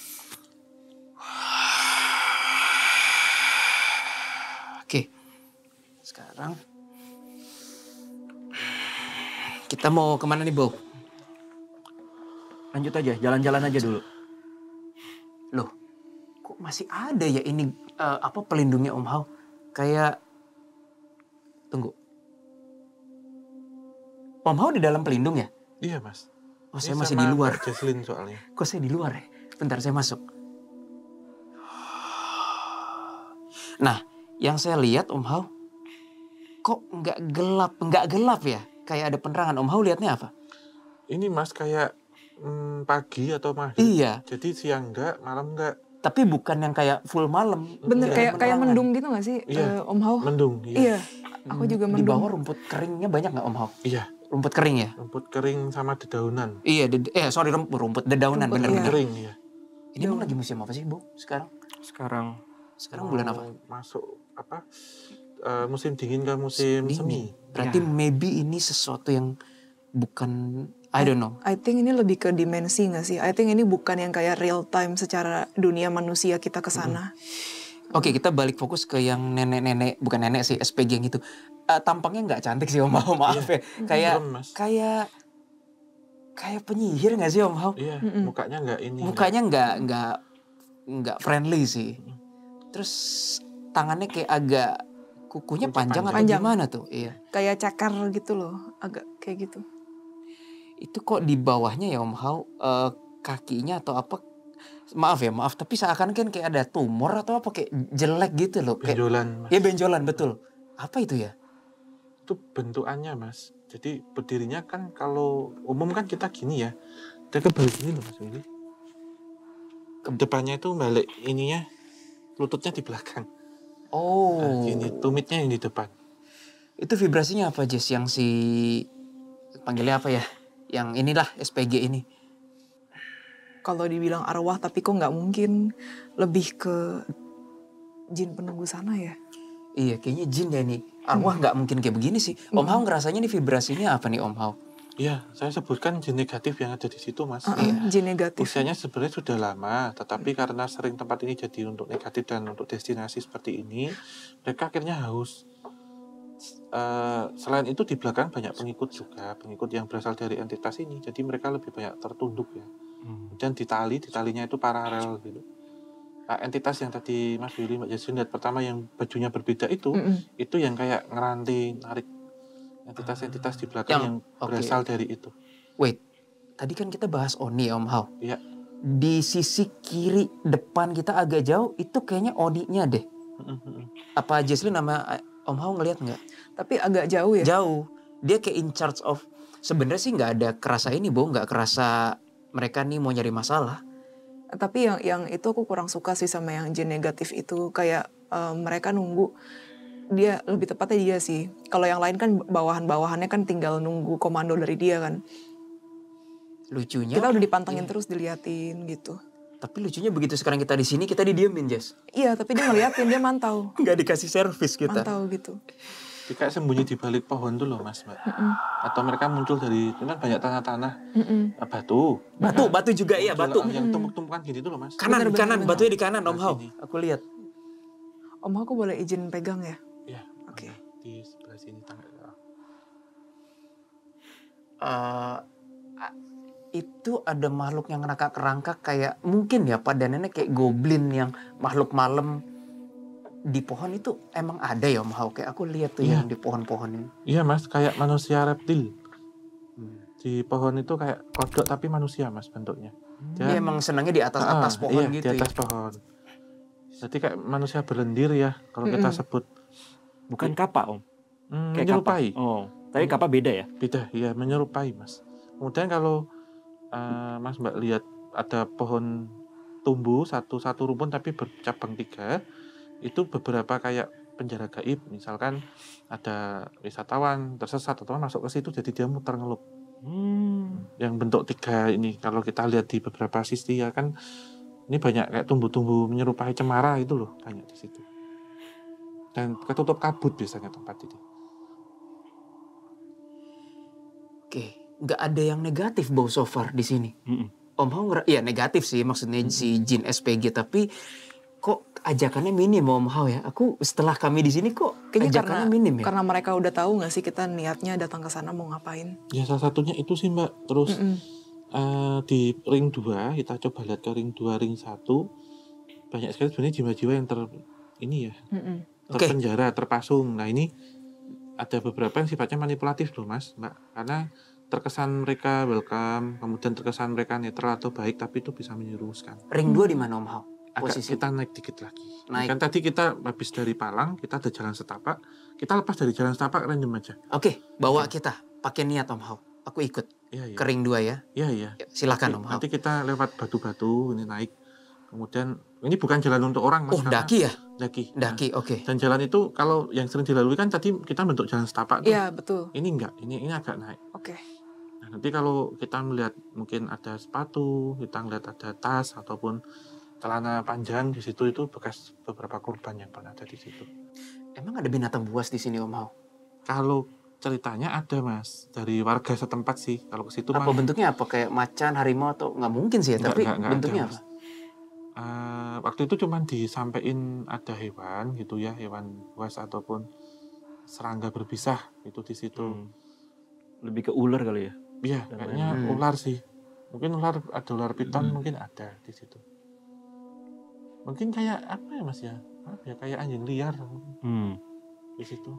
Oke, okay. sekarang kita mau kemana nih, Bo? Lanjut aja, jalan-jalan aja dulu. Loh, kok masih ada ya ini uh, apa pelindungnya Om Hao? Kayak tunggu. Om Hao di dalam pelindung ya? Iya, Mas. Oh, saya ini masih di luar. Jocelyn soalnya. Kok saya di luar ya? Bentar saya masuk. Nah, yang saya lihat Om Hao kok nggak gelap, nggak gelap ya? kayak ada penerangan. Om Hau lihatnya apa? Ini Mas kayak hmm, pagi atau malam? Iya. Jadi siang enggak, malam enggak. Tapi bukan yang kayak full malam. Bener iya, kayak kayak mendung gitu gak sih iya. uh, Om Hau? Mendung. Iya. iya. Aku hmm. juga mendung. Di bawah rumput keringnya banyak gak Om Hau? Iya. Rumput kering ya? Rumput kering sama dedaunan. Iya, ded eh sorry rumput dedaunan rumput, bener iya. kering ya. Ini emang lagi musim apa sih, Bu? Sekarang? Sekarang. Sekarang bulan apa? Masuk apa? Eh, musim dingin ke musim dingin. semi. Berarti ya. maybe ini sesuatu yang bukan I don't know. I think ini lebih ke dimensi nggak sih? I think ini bukan yang kayak real time secara dunia manusia kita ke sana. -hmm. Oke, okay, kita balik fokus ke yang nenek-nenek, bukan nenek sih, SPG yang itu. Uh, tampangnya nggak cantik sih Om Hao, iya. maaf ya. Kayak kayak kayak penyihir gak sih Om Hao? Iya, yeah, mukanya nggak ini. Mukanya nggak nggak nggak friendly sih. Terus tangannya kayak agak kukunya panjang, panjang atau gimana tuh? Iya. Kayak cakar gitu loh, agak kayak gitu. Itu kok di bawahnya ya Om Hao uh, eh, kakinya atau apa? Maaf ya, maaf, tapi seakan kan kayak ada tumor atau apa kayak jelek gitu loh, kayak benjolan. Mas. Iya, benjolan betul. Apa itu ya? Itu bentukannya, Mas. Jadi berdirinya kan kalau umum kan kita gini ya. Dia kebalik gini loh, Mas. Ini. Depannya itu balik ininya lututnya di belakang. Oh. Nah, tumitnya yang di depan. Itu vibrasinya apa Jess yang si panggilnya apa ya? Yang inilah SPG ini. Kalau dibilang arwah tapi kok nggak mungkin lebih ke jin penunggu sana ya? Iya kayaknya jin ya nih. Arwah hmm. nggak hmm. mungkin kayak begini sih. Om hmm. Hao ngerasanya nih vibrasinya apa nih Om Hao? Iya, saya sebutkan jin negatif yang ada di situ, Mas. Uh, ya. Jin negatif. Usianya sebenarnya sudah lama, tetapi karena sering tempat ini jadi untuk negatif dan untuk destinasi seperti ini, mereka akhirnya haus. Uh, selain itu di belakang banyak pengikut juga, pengikut yang berasal dari entitas ini, jadi mereka lebih banyak tertunduk ya. Hmm. Dan di tali, di talinya itu paralel gitu. Nah, entitas yang tadi Mas Willy, Mbak Jasin lihat pertama yang bajunya berbeda itu, mm -mm. itu yang kayak ngeranti, narik entitas-entitas di belakang yang, yang okay. berasal dari itu. Wait, tadi kan kita bahas Oni Om Hao. Iya. Di sisi kiri depan kita agak jauh itu kayaknya Oninya deh. Apa Jesslyn nama eh, Om Hao ngeliat nggak? Tapi agak jauh ya. Jauh. Dia kayak in charge of sebenarnya sih nggak ada kerasa ini, Bo, nggak kerasa mereka nih mau nyari masalah. Tapi yang yang itu aku kurang suka sih sama yang jin negatif itu kayak uh, mereka nunggu dia lebih tepatnya dia sih. Kalau yang lain kan bawahan-bawahannya kan tinggal nunggu komando dari dia kan. Lucunya kita udah kan? dipantengin iya. terus diliatin gitu. Tapi lucunya begitu sekarang kita di sini kita didiemin Jess. Iya tapi dia ngeliatin dia mantau. Gak dikasih servis kita. Mantau gitu. Kayak sembunyi di balik pohon tuh loh mas mbak. Mm -mm. Atau mereka muncul dari itu kan banyak tanah-tanah mm -mm. batu. Batu, batu juga iya batu. Yang tumpuk-tumpukan gini tuh loh mas. Kanan, kanan, batunya di kanan Om Hao. Nah, aku lihat. Om Hao, aku boleh izin pegang ya? di sebelah sini tangga uh, itu ada makhluk yang kerangka-kerangka kayak mungkin ya pada nenek kayak goblin yang makhluk malam di pohon itu emang ada ya mau Kayak aku lihat tuh yeah. yang iya. di pohon pohon ini Iya mas, kayak manusia reptil. Hmm. Di pohon itu kayak kodok tapi manusia mas bentuknya. Hmm. Dia, Dia emang senangnya di atas-atas ah, pohon iya, gitu di ya? atas ya? pohon. Jadi kayak manusia berlendir ya kalau mm -mm. kita hmm. sebut Bukan kapak Om. Hmm, Kayak menyerupai. Kapa. Oh, tapi hmm. kapak beda ya? Beda, ya menyerupai, Mas. Kemudian kalau uh, Mas Mbak lihat ada pohon tumbuh satu-satu rumpun tapi bercabang tiga, itu beberapa kayak penjara gaib misalkan ada wisatawan tersesat atau masuk ke situ jadi dia muter ngelup hmm. yang bentuk tiga ini kalau kita lihat di beberapa sisi ya kan ini banyak kayak tumbuh-tumbuh menyerupai cemara itu loh banyak di situ dan ketutup kabut biasanya tempat ini. Oke, nggak ada yang negatif bau so far di sini. Mm -mm. Om Hao ya negatif sih maksudnya mm -mm. si Jin SPG tapi kok ajakannya minim Om Hao ya. Aku setelah kami di sini kok kayaknya ajakannya karena, minim ya. Karena mereka udah tahu nggak sih kita niatnya datang ke sana mau ngapain? Ya salah satunya itu sih Mbak. Terus Uh, di ring 2 kita coba lihat ke ring dua ring satu banyak sekali sebenarnya jiwa-jiwa yang ter ini ya. Mm -mm terpenjara, terpasung. Nah ini ada beberapa yang sifatnya manipulatif loh mas, mbak. Karena terkesan mereka welcome, kemudian terkesan mereka netral atau baik, tapi itu bisa menyuruhkan. Ring dua di mana Om Hao? Posisi kita naik dikit lagi. Nah, naik. Kan tadi kita habis dari Palang, kita ada jalan setapak, kita lepas dari jalan setapak random aja. Oke, okay, bawa okay. kita pakai niat Om Hao. Aku ikut. Ya, ya. Kering ring ya. Iya, iya. Silakan Om Hao. Nanti kita lewat batu-batu ini naik Kemudian ini bukan jalan untuk orang, Mas. Oh, daki ya? Daki. Daki, nah, oke. Okay. Dan jalan itu kalau yang sering dilalui kan tadi kita bentuk jalan setapak Iya, betul. Ini enggak, ini ini agak naik. Oke. Okay. Nah, nanti kalau kita melihat mungkin ada sepatu, kita melihat ada tas ataupun celana panjang di situ itu bekas beberapa korban yang pernah ada di situ. Emang ada binatang buas di sini Om Hao? Kalau ceritanya ada mas dari warga setempat sih kalau ke situ apa mah, bentuknya apa kayak macan harimau atau nggak mungkin sih ya enggak, tapi enggak, enggak bentuknya ada, apa uh, waktu itu cuman disampaikan ada hewan gitu ya hewan buas ataupun serangga berpisah itu di situ hmm. lebih ke ular kali ya iya kayaknya hmm. ular sih mungkin ular ada ular piton hmm. mungkin ada di situ mungkin kayak apa ya mas ya ya kayak anjing liar hmm. di situ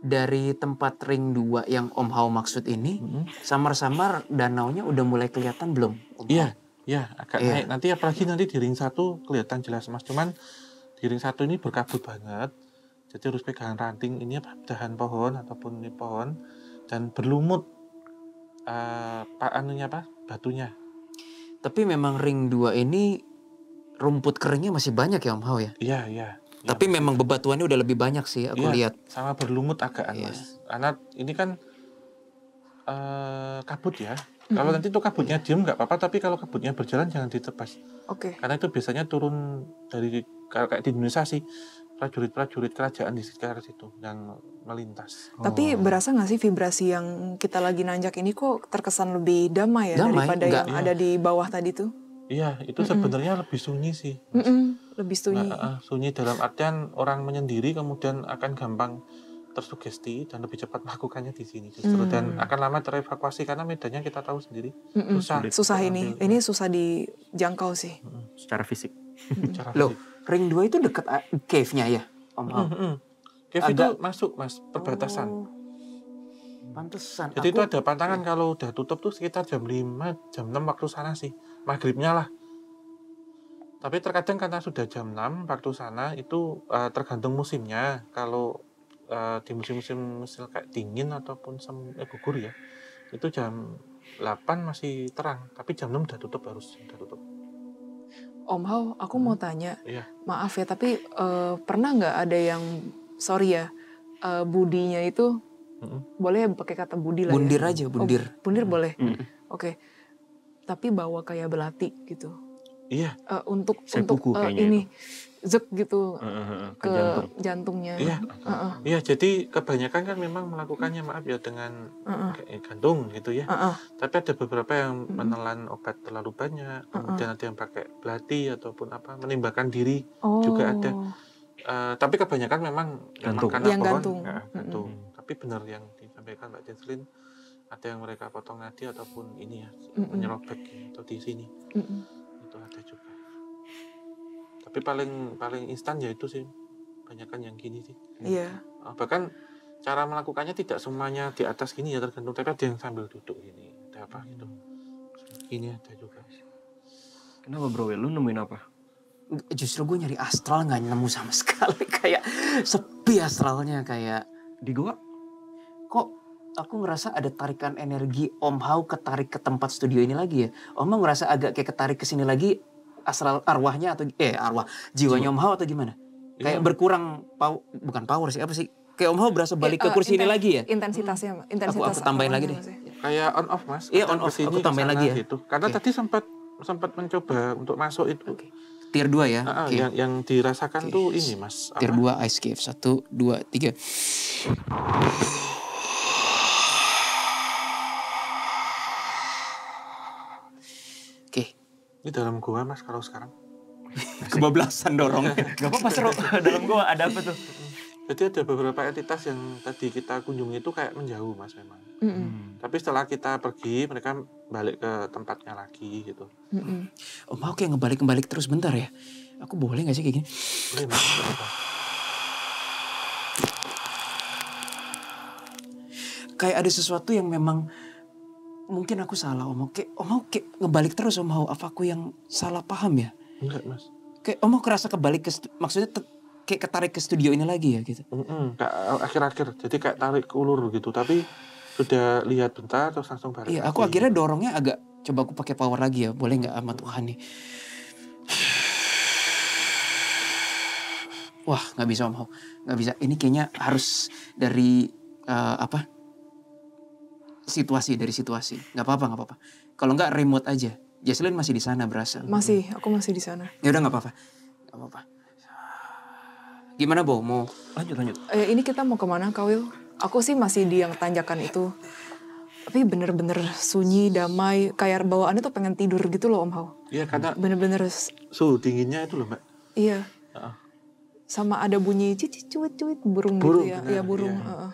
dari tempat ring dua yang Om Hao maksud ini, hmm. samar-samar danau -hmm. danaunya udah mulai kelihatan belum? Iya, Ya, agak yeah. naik. Nanti apalagi nanti di ring satu kelihatan jelas Mas. Cuman di ring satu ini berkabut banget. Jadi harus pegangan ranting ini apa dahan pohon ataupun ini pohon dan berlumut uh, eh, pak anunya apa batunya. Tapi memang ring dua ini rumput keringnya masih banyak ya Om Hao ya? Iya, iya. iya. Tapi ya, memang bebatuannya udah lebih banyak sih aku ya, lihat. Sama berlumut agak ya. Anak ini kan uh, kabut ya. Kalau nanti tuh kabutnya diem nggak apa-apa, tapi kalau kabutnya berjalan jangan ditebas. Oke. Okay. Karena itu biasanya turun dari kayak di Indonesia sih prajurit-prajurit kerajaan di sekitar situ yang melintas. Tapi oh. berasa nggak sih vibrasi yang kita lagi nanjak ini kok terkesan lebih damai ya damai, daripada enggak. yang iya. ada di bawah tadi tuh? Iya, itu mm hmm sebenarnya lebih sunyi sih. Mm hmm lebih sunyi. Nah, uh, sunyi dalam artian orang menyendiri kemudian akan gampang tersugesti dan lebih cepat melakukannya di sini justru hmm. dan akan lama terevakuasi karena medannya kita tahu sendiri hmm. susah Sulit. susah ini ambil. ini susah dijangkau sih hmm. secara fisik lo ring 2 itu dekat eh, cave-nya ya om hmm. hmm. cave ada... itu masuk mas perbatasan oh. pantesan jadi aku... itu ada pantangan kalau udah tutup tuh sekitar jam 5 jam 6 waktu sana sih maghribnya lah tapi terkadang karena sudah jam 6 waktu sana itu uh, tergantung musimnya kalau Eh, di musim-musim kayak dingin ataupun sem eh, gugur ya itu jam 8 masih terang tapi jam 6 udah tutup harus udah tutup Om Hao aku hmm. mau tanya iya. maaf ya tapi uh, pernah nggak ada yang sorry ya uh, budinya itu -hmm. boleh pakai kata budi lah ya? bundir ya? aja oh, bundir oh, bundir -hmm. boleh -hmm. oke okay. tapi bawa kayak belati gitu iya uh, untuk Sepuku untuk uh, ini itu zek gitu uh, ke, jantung. jantungnya. Iya. Uh, uh. Iya, jadi kebanyakan kan memang melakukannya maaf ya dengan uh, uh. gantung gitu ya. Uh, uh. Tapi ada beberapa yang menelan obat terlalu banyak, kemudian uh, uh. ada yang pakai belati ataupun apa menembakkan diri oh. juga ada. Uh, tapi kebanyakan memang gantung. yang pohon, gantung. Ya, gantung. Uh -uh. Tapi benar yang disampaikan Mbak Jesslyn ada yang mereka potong nadi ataupun ini ya mm -hmm. menyerobek atau di sini. Mm Itu ada juga tapi paling paling instan ya itu sih banyakkan yang gini sih iya yeah. bahkan cara melakukannya tidak semuanya di atas gini ya tergantung tapi ada yang sambil duduk ini, ada apa gitu gini ada juga kenapa bro lu nemuin apa justru gue nyari astral nggak nemu sama sekali kayak sepi astralnya kayak di gua kok aku ngerasa ada tarikan energi Om Hao ketarik ke tempat studio ini lagi ya. Om Hao ngerasa agak kayak ketarik ke sini lagi asral arwahnya atau eh arwah jiwanya Jiwa. Om Hao atau gimana? Iya. Kayak berkurang pow, bukan power sih apa sih? Kayak Om Hao berasa balik uh, ke eh, kursi ini lagi ya? Intensitasnya, hmm. intensitas. Aku, aku tambahin lagi deh. Kayak on off mas. Iya on off. aku tambahin lagi ya. Gitu. Karena okay. tadi sempat sempat mencoba untuk masuk itu. Okay. Tier 2 ya. Uh, okay. yang, yang dirasakan okay. tuh ini mas. Tier dua 2 ice cave. Satu, dua, tiga. Ini dalam gua mas kalau sekarang. Kebablasan dorong. Gak apa-apa seru. dalam gua ada apa tuh? Jadi ada beberapa entitas yang tadi kita kunjungi itu kayak menjauh mas memang. Mm -hmm. Tapi setelah kita pergi mereka balik ke tempatnya lagi gitu. Mm -hmm. Oh mau kayak ngebalik-ngebalik terus bentar ya? Aku boleh gak sih kayak gini? Boleh mas. kayak ada sesuatu yang memang mungkin aku salah om oke om oke ngebalik terus om mau apa aku yang salah paham ya enggak mas kayak om mau kerasa kebalik ke maksudnya kayak ketarik ke studio ini lagi ya gitu mm -mm, akhir-akhir jadi kayak tarik ulur gitu tapi sudah lihat bentar terus langsung balik iya aku akhirnya dorongnya agak coba aku pakai power lagi ya boleh nggak sama Tuhan nih wah nggak bisa om nggak bisa ini kayaknya harus dari uh, apa situasi dari situasi. Nggak apa-apa, nggak apa-apa. Kalau nggak remote aja. Jaslyn masih di sana berasa. Masih, aku masih di sana. Ya udah nggak apa-apa. Nggak apa-apa. Gimana Bo, mau lanjut lanjut? Eh, ini kita mau kemana Kawil? Aku sih masih di yang tanjakan itu. Tapi bener-bener sunyi, damai. Kayak bawaannya tuh pengen tidur gitu loh Om Hao. Iya karena bener-bener suhu dinginnya itu loh Mbak. Iya. Uh -uh. Sama ada bunyi cicit cuit cuit burung, burung gitu ya. Bener, iya, burung. Iya. Uh -uh.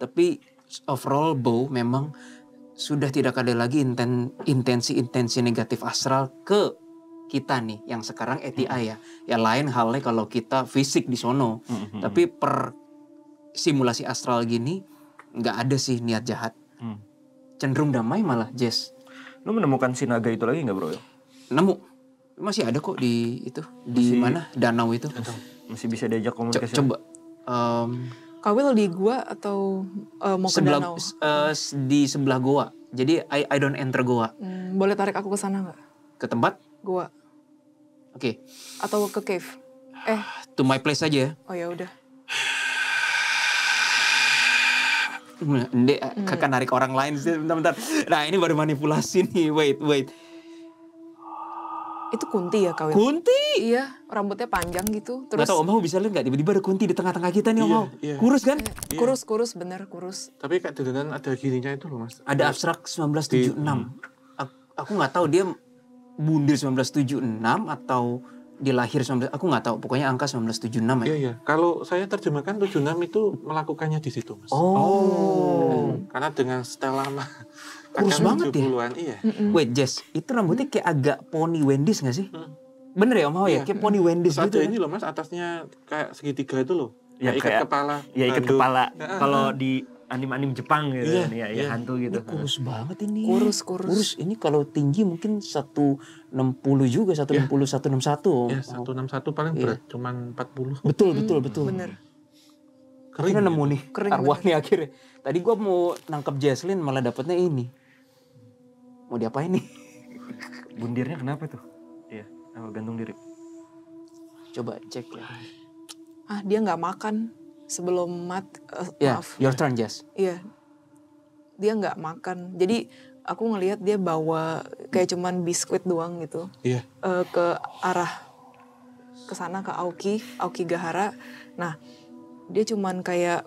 Tapi overall Bow memang sudah tidak ada lagi intensi-intensi negatif astral ke kita nih yang sekarang ETI -hmm. ya. Ya lain halnya kalau kita fisik di sono. -hmm. Tapi per simulasi astral gini nggak ada sih niat jahat. Mm. Cenderung damai malah, Jess. Lu menemukan sinaga itu lagi nggak bro? Nemu. Masih ada kok di itu. Di mana? Danau itu. Masih bisa diajak komunikasi. Co coba. Um, kawil di gua atau uh, mau ke sebelah, danau? Uh, di sebelah gua. Jadi I, I don't enter gua. Hmm, boleh tarik aku ke sana nggak? Ke tempat? Gua. Oke. Okay. Atau ke cave? Eh. To my place aja ya. Oh ya udah. Nde, hmm. kakak narik orang lain. Bentar-bentar. Nah ini baru manipulasi nih. Wait, wait. Itu kunti ya kawin? Kunti? Iya, rambutnya panjang gitu. Terus... Gak tau Mau bisa lihat gak? Tiba-tiba ada kunti di tengah-tengah kita nih Om Mau. Iya, iya. Kurus kan? Iya. Kurus, kurus, bener kurus. Tapi Kak Dedenan ada gininya itu loh mas. Ada abstrak 1976. Di, aku gak tahu dia bundir 1976 atau dilahir 19 aku gak tahu pokoknya angka 1976 ya. Iya iya. Kalau saya terjemahkan 76 itu melakukannya di situ, Mas. Oh. oh. Karena dengan setelah kurus banget ya. Iya. Wait, Jess, itu rambutnya kayak agak poni Wendy's gak sih? Hmm. Bener ya Om ya? Iya. Kayak poni mm. Wendy's Satu gitu. Satu ya? ini loh Mas, atasnya kayak segitiga itu loh. Ya, ya ikat kayak, kepala. Ya ikat Aduh. kepala. Kalau di anim-anim Jepang gitu iya, kan ya, ya iya. ya hantu gitu. Ini kurus banget ini. Kurus, kurus. Kurus ini kalau tinggi mungkin 160 juga, 160 yeah. 161 Ya, 161 paling yeah. berat cuman 40. Betul, betul, hmm, betul. Bener. Kering. Kita ya? nemu nih Kering arwah bener. nih akhirnya. Tadi gua mau nangkep Jaslyn malah dapetnya ini mau diapain nih bundirnya kenapa tuh iya gantung diri coba cek ya ah dia nggak makan sebelum mat uh, eh, yeah, maaf your turn Jess iya yeah. dia nggak makan jadi aku ngelihat dia bawa kayak cuman biskuit doang gitu yeah. Iya. uh, ke arah ke sana ke Aoki Aoki Gahara nah dia cuman kayak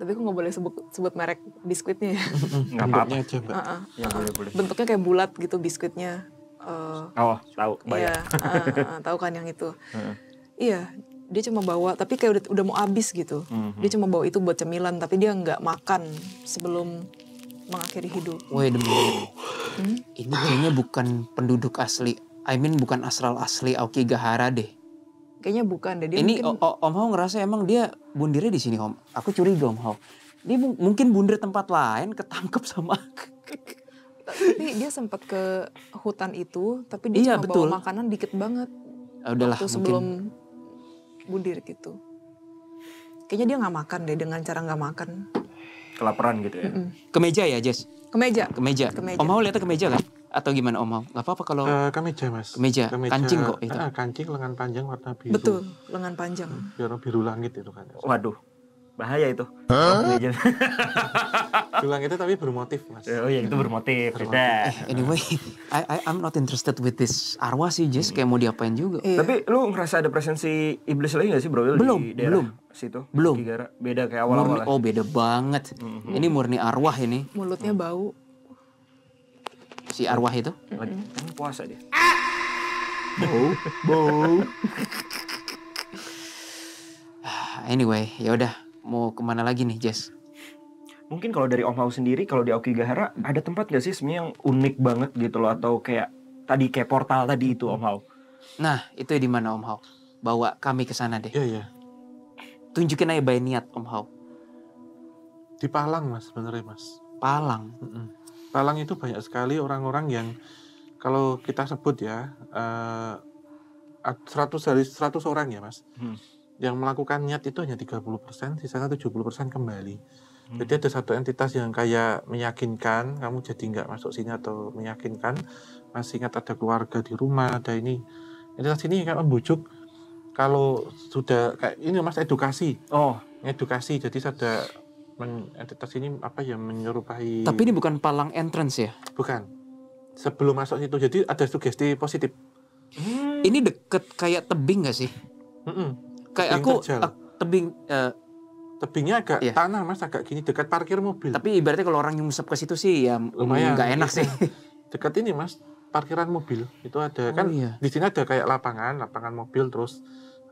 tapi aku nggak boleh sebut sebut merek biskuitnya ya. Nggak apa-apa. Uh -uh. Ya, boleh, boleh. Bentuknya kayak bulat gitu biskuitnya. Uh, oh, tahu. Iya, uh, uh, tahu kan yang itu. Uh. Iya, dia cuma bawa, tapi kayak udah, udah mau habis gitu. Uh mm-hmm. -huh. Dia cuma bawa itu buat cemilan, tapi dia nggak makan sebelum mengakhiri hidup. Woi, Hmm? Ini kayaknya bukan penduduk asli. I mean bukan asral asli Aokigahara deh Kayaknya bukan deh. Dia ini mungkin... Om Hao ngerasa emang dia bundirnya di sini Om. Aku curiga Om Hao. Dia mungkin bundir tempat lain ketangkep sama tapi dia sempat ke hutan itu tapi dia iya, cuma betul. bawa makanan dikit banget Udah udahlah waktu sebelum bundir gitu kayaknya dia nggak makan deh dengan cara nggak makan kelaparan gitu ya mm -mm. ke meja ya Jess ke meja ke om Hao lihatnya ke meja kan atau gimana Om? Gak apa-apa kalau uh, kemeja Mas. Kemeja, kemeja kancing kok itu. Ah, kancing lengan panjang warna biru. Betul, lengan panjang. Hmm, biru biru langit itu kan. Waduh. Bahaya itu. Huh? biru langit itu tapi bermotif, Mas. Oh iya, itu bermotif. bermotif. Eh, anyway, I, I I'm not interested with this arwah sih, hmm. Kayak mau diapain juga. Iya. Tapi lu ngerasa ada presensi iblis lagi gak sih, Bro? Belum, di belum. Situ, belum. Kigara. beda kayak awal-awal. Oh, beda banget. Mm -hmm. Ini hmm. murni arwah ini. Mulutnya bau si arwah itu lagi puasa dia ah! bau bau anyway ya udah mau kemana lagi nih Jess mungkin kalau dari Om Hao sendiri kalau di Aokigahara ada tempat gak sih sebenarnya yang unik banget gitu loh atau kayak tadi kayak portal tadi itu Om Hao nah itu di mana Om Hao bawa kami ke sana deh iya iya tunjukin aja by niat Om Hao di Palang mas sebenarnya mas Palang mm -mm. Palang itu banyak sekali orang-orang yang kalau kita sebut ya eh, 100 dari 100 orang ya mas hmm. yang melakukan niat itu hanya 30 persen sisanya 70 persen kembali hmm. jadi ada satu entitas yang kayak meyakinkan kamu jadi nggak masuk sini atau meyakinkan masih ingat ada keluarga di rumah ada ini entitas ini kan membujuk kalau sudah kayak ini mas edukasi oh edukasi jadi ada men, entitas ini apa ya menyerupai tapi ini bukan palang entrance ya bukan sebelum masuk situ jadi ada sugesti positif hmm. ini deket kayak tebing gak sih mm -mm. kayak aku terjal. Eh, tebing uh, tebingnya agak iya. tanah mas agak gini dekat parkir mobil tapi ibaratnya kalau orang nyusup ke situ sih ya lumayan nggak enak sih dekat ini mas parkiran mobil itu ada oh, kan iya. di sini ada kayak lapangan lapangan mobil terus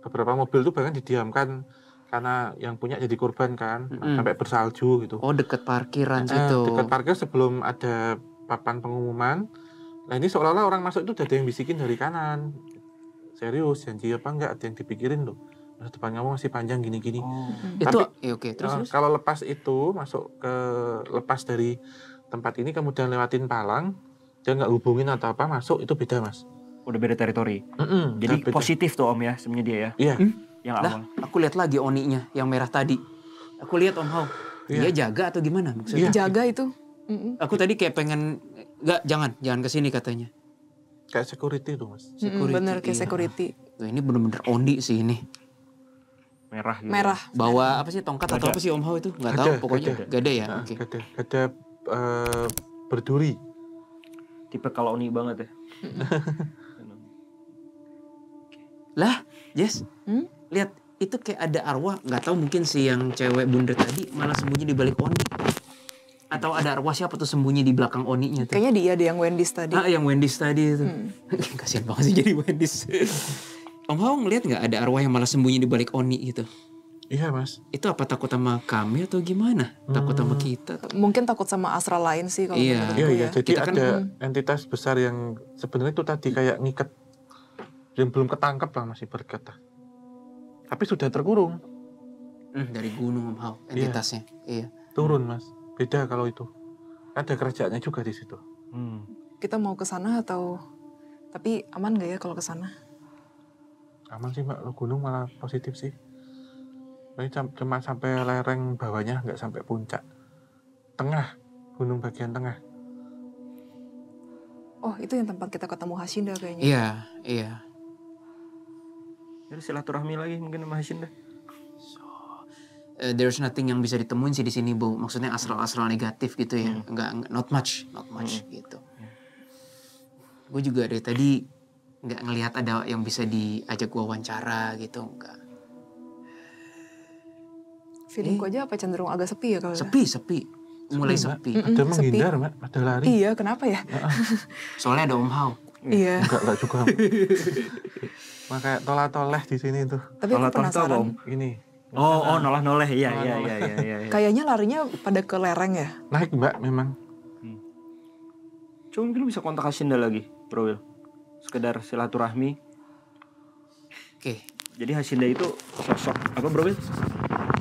beberapa mobil tuh bahkan didiamkan karena yang punya jadi korban kan mm sampai bersalju gitu. Oh deket parkiran eh, gitu Deket parkir sebelum ada papan pengumuman. Nah ini seolah-olah orang masuk itu udah ada yang bisikin dari kanan. Serius janji apa enggak ada yang dipikirin loh. Masa depan kamu masih panjang gini-gini. Oh. itu ya oke terus, nah, terus. Kalau lepas itu masuk ke lepas dari tempat ini kemudian lewatin Palang dia nggak hubungin atau apa masuk itu beda mas. Udah beda teritori. Mm -mm, Jadi positif tuh om ya sebenarnya dia ya. Iya. Yeah. mm? Yang lah, awal. aku lihat lagi oninya yang merah tadi. Aku lihat Om Hao. Dia iya. jaga atau gimana maksudnya? Yeah. Jaga itu. Aku tadi kayak pengen nggak jangan jangan ke sini katanya. Kayak security tuh mas. Security. bener kayak iya. security. ini bener-bener ondi sih ini. Merah. Gitu. Merah. Bawa apa sih tongkat gada. atau apa sih Om Hao itu? Gak tau pokoknya gak ada ya. Nah, Oke. Okay. Gak ada. uh, berduri. Tipe kalau oni banget ya. lah, Yes. Hmm? lihat itu kayak ada arwah nggak tahu mungkin si yang cewek bunda tadi malah sembunyi di balik oni atau ada arwah siapa tuh sembunyi di belakang oninya tuh kayaknya dia ada yang Wendy tadi ah yang Wendy tadi itu hmm. kasian banget sih jadi Wendy. Om Hao ngeliat nggak ada arwah yang malah sembunyi di balik oni gitu Iya mas. Itu apa takut sama kami atau gimana? Hmm. Takut sama hmm. kita? Mungkin takut sama asra lain sih kalau iya. Iya iya. Ya. Jadi kita kan ada kan, entitas besar yang sebenarnya itu tadi kayak ngikat yang belum ketangkep lah masih berkata tapi sudah terkurung. Hmm, dari gunung Hau, iya. entitasnya. Iya. iya. Turun mas, beda kalau itu. Ada kerajaannya juga di situ. Hmm. Kita mau ke sana atau tapi aman nggak ya kalau ke sana? Aman sih mbak, lo gunung malah positif sih. Ini cuma sampai lereng bawahnya, nggak sampai puncak. Tengah, gunung bagian tengah. Oh, itu yang tempat kita ketemu Hasinda kayaknya. Iya, iya. Jadi silaturahmi lagi mungkin sama Hashim dah. So, uh, there's nothing yang bisa ditemuin sih di sini bu. Maksudnya astral-astral negatif gitu ya. Hmm. Enggak, enggak, not much, not much hmm. gitu. Yeah. Hmm. Gue juga dari tadi nggak ngelihat ada yang bisa diajak gua wawancara gitu enggak feeling gue eh. aja apa cenderung agak sepi ya kalau ya? sepi ya? sepi mulai sepi, sepi. Mm mm ada menghindar mbak ada lari iya kenapa ya soalnya ada om hao iya enggak enggak juga pakai kayak tola-toleh di sini tuh. Tapi tola aku penasaran. Ini. Oh, oh nolah-noleh. Iya, iya, iya, iya, iya. Kayaknya larinya pada ke lereng ya? Naik, Mbak, memang. Hmm. Coba mungkin bisa kontak Asinda lagi, Bro Will. Sekedar silaturahmi. Oke. Okay. Jadi Hasinda itu sosok apa, Bro Will?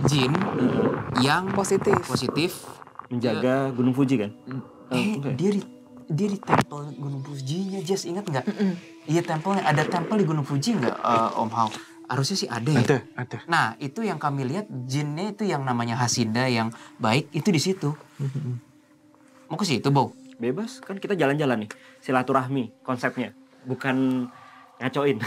Jin uh, yang positif. Positif menjaga uh, Gunung Fuji kan? Eh, okay. dia di dia di temple Gunung Fuji-nya, Jess ingat nggak? Mm -mm Iya tempelnya ada tempel di Gunung Fuji nggak uh, Om Hao? Harusnya sih ada ya. Ada, ada. Nah itu yang kami lihat jinnya itu yang namanya Hasinda yang baik itu di situ. Mm-hmm. Mau ke situ, Bo? Bebas, kan kita jalan-jalan nih. Silaturahmi konsepnya, bukan ngacoin.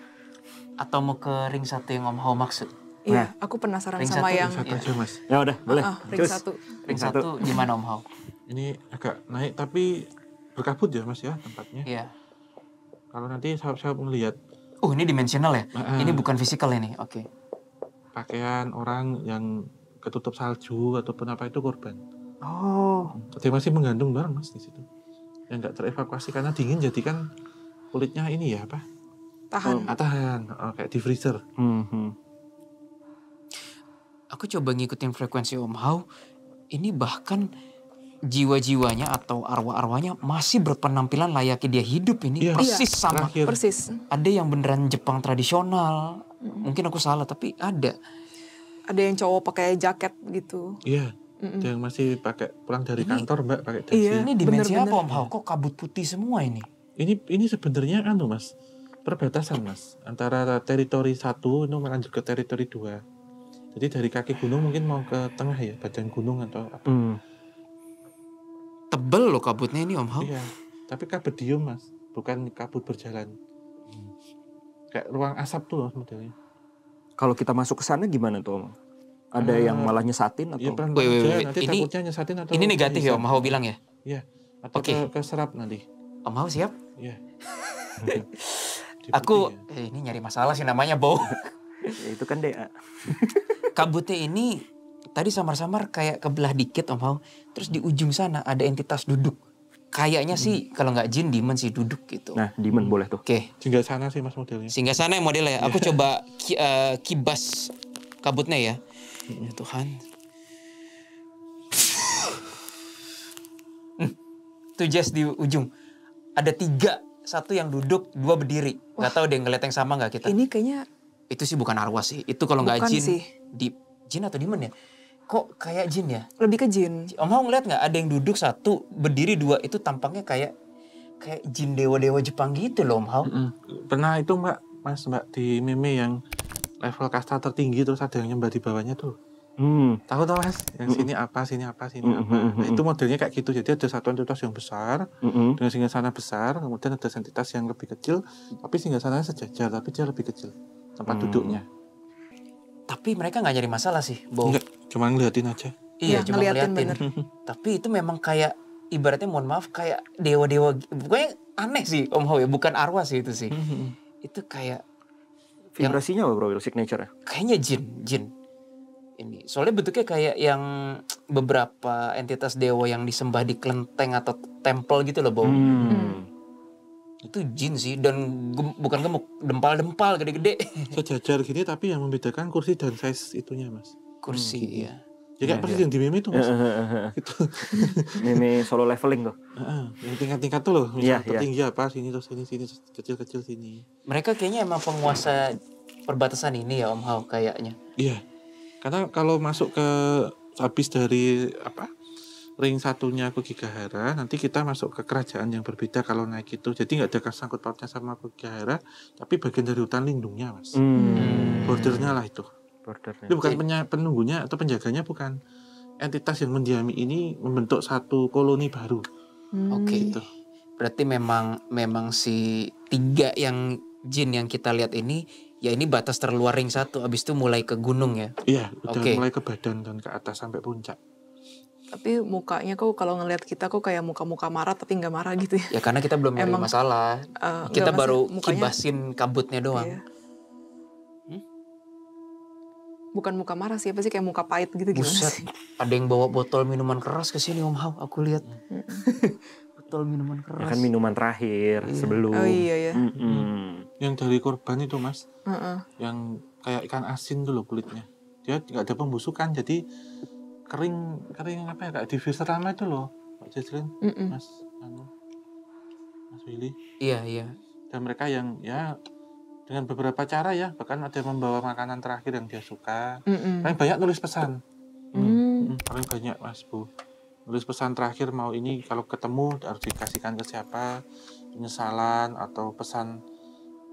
Atau mau ke ring satu yang Om Hao maksud? Iya, nah. aku penasaran ring sama satu, yang... Ring satu ya. mas. Ya udah, ah, boleh. Ah, ring Cus. satu. Ring satu, di mana Om Hao? Ini agak naik tapi berkabut ya mas ya tempatnya. Iya. Kalau nanti sahabat-sahabat melihat. Oh ini dimensional ya? Uh, ini bukan fisikal ini, oke. Okay. Pakaian orang yang ketutup salju ataupun apa itu korban. Oh. Dia masih mengandung barang mas di situ. Yang nggak terevakuasi karena dingin jadi kan kulitnya ini ya apa? Tahan. Oh, ah, tahan, oh, kayak di freezer. Hmm, hmm. Aku coba ngikutin frekuensi Om how Ini bahkan jiwa-jiwanya atau arwah-arwahnya masih berpenampilan layaknya dia hidup ini yeah. persis yeah. sama. Terakhir. Persis. Ada yang beneran Jepang tradisional. Mm. Mungkin aku salah tapi ada. Ada yang cowok pakai jaket gitu. Iya. Yeah. Mm -mm. Yang masih pakai pulang dari ini, kantor Mbak pakai dasi. Iya, ini dimensi apa Om Hao? Kok kabut putih semua ini? Ini ini sebenarnya anu Mas, perbatasan Mas antara teritori satu itu lanjut ke teritori dua. Jadi dari kaki gunung mungkin mau ke tengah ya, badan gunung atau apa. Mm Tebel loh kabutnya ini Om Hao. Iya, tapi kabut diem mas, bukan kabut berjalan. Hmm. Kayak ruang asap tuh loh modelnya. Kalau kita masuk ke sana gimana tuh Om? Ada hmm. yang eh, malah nyesatin atau? Ya, iya, pernah wait, wait, Nanti ini, nyesatin atau ini negatif ya Om Hao bilang ya? Iya, atau okay. ke, keserap nanti. Om Hao siap? Iya. Aku eh, ini nyari masalah sih namanya Bo. ya, itu kan deh. Kabutnya ini tadi samar-samar kayak kebelah dikit Om Hao. Terus di ujung sana ada entitas duduk. Kayaknya hmm. sih kalau nggak jin demon sih duduk gitu. Nah, demon hmm. boleh tuh. Oke. Okay. Singgah sana sih Mas modelnya. Singgah sana ya modelnya. Aku iya. coba ki, uh, kibas kabutnya ya. Hmm. Ya Tuhan. Hmm. tuh just di ujung. Ada tiga, satu yang duduk, dua berdiri. Wah. tahu deh ngeliat yang sama nggak kita. Ini kayaknya itu sih bukan arwah sih. Itu kalau nggak jin sih. di jin atau demon ya? Kok kayak jin ya? Lebih ke jin. Om mau ngeliat nggak ada yang duduk satu, berdiri dua itu tampangnya kayak kayak jin dewa-dewa Jepang gitu loh Om Hao. Pernah itu Mbak, Mas Mbak di meme yang level kasta tertinggi terus ada yang nyembah di bawahnya tuh. Hmm. Tahu tau mas, yang sini apa, sini apa, sini apa. Nah, itu modelnya kayak gitu. Jadi ada satuan entitas yang besar mm. dengan singgah sana besar, kemudian ada entitas yang lebih kecil, tapi singgah sana sejajar, tapi dia lebih kecil tempat hmm. duduknya. Tapi mereka nggak nyari masalah sih, Bo. Enggak, cuma ngeliatin aja. Iya, ya, cuma ngeliatin. ngeliatin. Tapi itu memang kayak ibaratnya mohon maaf kayak dewa-dewa pokoknya aneh sih Om Hao ya, bukan arwah sih itu sih. Hmm, hmm, hmm. itu kayak vibrasinya apa Bro, signature-nya? Kayaknya jin, jin ini. Soalnya bentuknya kayak yang beberapa entitas dewa yang disembah di kelenteng atau temple gitu loh, Bo. Hmm itu jin sih dan gem, bukan gemuk dempal-dempal gede-gede sejajar gini tapi yang membedakan kursi dan size itunya mas kursi hmm, gitu. iya. ya jadi kayak iya, iya. yang di meme itu mas itu meme solo leveling tuh yang tingkat-tingkat tuh loh misalnya yeah, tertinggi yeah. apa sini terus sini sini kecil-kecil sini mereka kayaknya emang penguasa perbatasan ini ya Om Hao kayaknya iya karena kalau masuk ke habis dari apa ring satunya aku Gigahara nanti kita masuk ke kerajaan yang berbeda kalau naik itu jadi nggak ada sangkut pautnya sama aku Gigahara tapi bagian dari hutan lindungnya mas hmm. bordernya lah itu bordernya itu bukan penunggunya atau penjaganya bukan entitas yang mendiami ini membentuk satu koloni baru hmm. oke okay. gitu. berarti memang memang si tiga yang jin yang kita lihat ini ya ini batas terluar ring satu abis itu mulai ke gunung ya iya udah okay. mulai ke badan dan ke atas sampai puncak tapi mukanya kok kalau ngelihat kita kok kayak muka-muka marah tapi nggak marah gitu ya. Ya karena kita belum ada masalah. Uh, kita baru mukanya, kibasin kabutnya doang. Iya. Hmm? Bukan muka marah sih, apa sih kayak muka pahit gitu Buset, sih? Ada yang bawa botol minuman keras ke sini Om hau? aku lihat. botol minuman ya keras. Ya kan minuman terakhir iya. sebelum. Oh iya ya. Mm Yang dari korban itu Mas. Uh -uh. Yang kayak ikan asin dulu kulitnya. Dia nggak ada pembusukan jadi kering kering apa ya kayak diffuser lama itu loh Pak Jazlin mm -mm. Mas anu Mas Willy iya iya dan mereka yang ya dengan beberapa cara ya bahkan ada yang membawa makanan terakhir yang dia suka mm -mm. banyak nulis pesan mm. Mm. paling banyak Mas Bu nulis pesan terakhir mau ini kalau ketemu harus dikasihkan ke siapa penyesalan atau pesan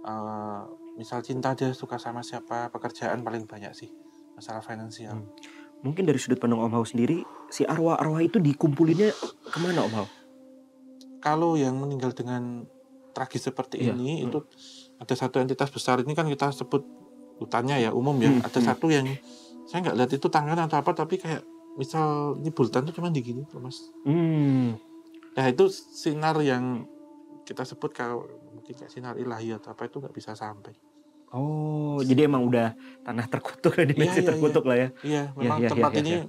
uh, misal cinta dia suka sama siapa pekerjaan paling banyak sih masalah finansial hmm mungkin dari sudut pandang Om Hao sendiri, si arwah-arwah itu dikumpulinnya kemana Om Hao? Kalau yang meninggal dengan tragis seperti iya. ini, hmm. itu ada satu entitas besar ini kan kita sebut hutannya ya umum ya. Hmm. Ada hmm. satu yang saya nggak lihat itu tangan atau apa, tapi kayak misal ini bulatan tuh cuma digini mas. Hmm. Nah itu sinar yang kita sebut kalau mungkin kayak sinar ilahi atau apa itu nggak bisa sampai. Oh, jadi emang udah tanah terkutuk dan ya, iya, dimensi iya, iya. terkutuk iya. lah ya. Iya, iya, memang iya, tempat iya, ini iya.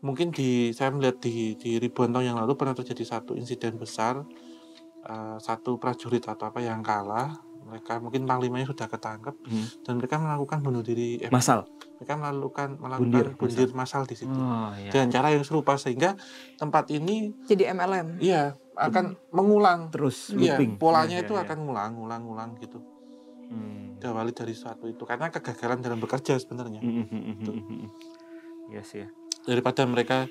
mungkin di saya melihat di di ribuan tahun yang lalu pernah terjadi satu insiden besar uh, satu prajurit atau apa yang kalah, mereka mungkin panglimanya sudah ketangkep hmm. dan mereka melakukan bunuh diri eh, massal. Mereka melakukan melakukan bundir, bundir masal di situ. Oh, iya. Dengan cara yang serupa sehingga tempat ini jadi MLM. Iya, akan mengulang terus Iya, polanya iya, itu iya. akan ngulang, ngulang, ngulang gitu hmm. diawali dari suatu itu karena kegagalan dalam bekerja sebenarnya hmm, hmm, hmm, gitu. yes iya yeah. daripada mereka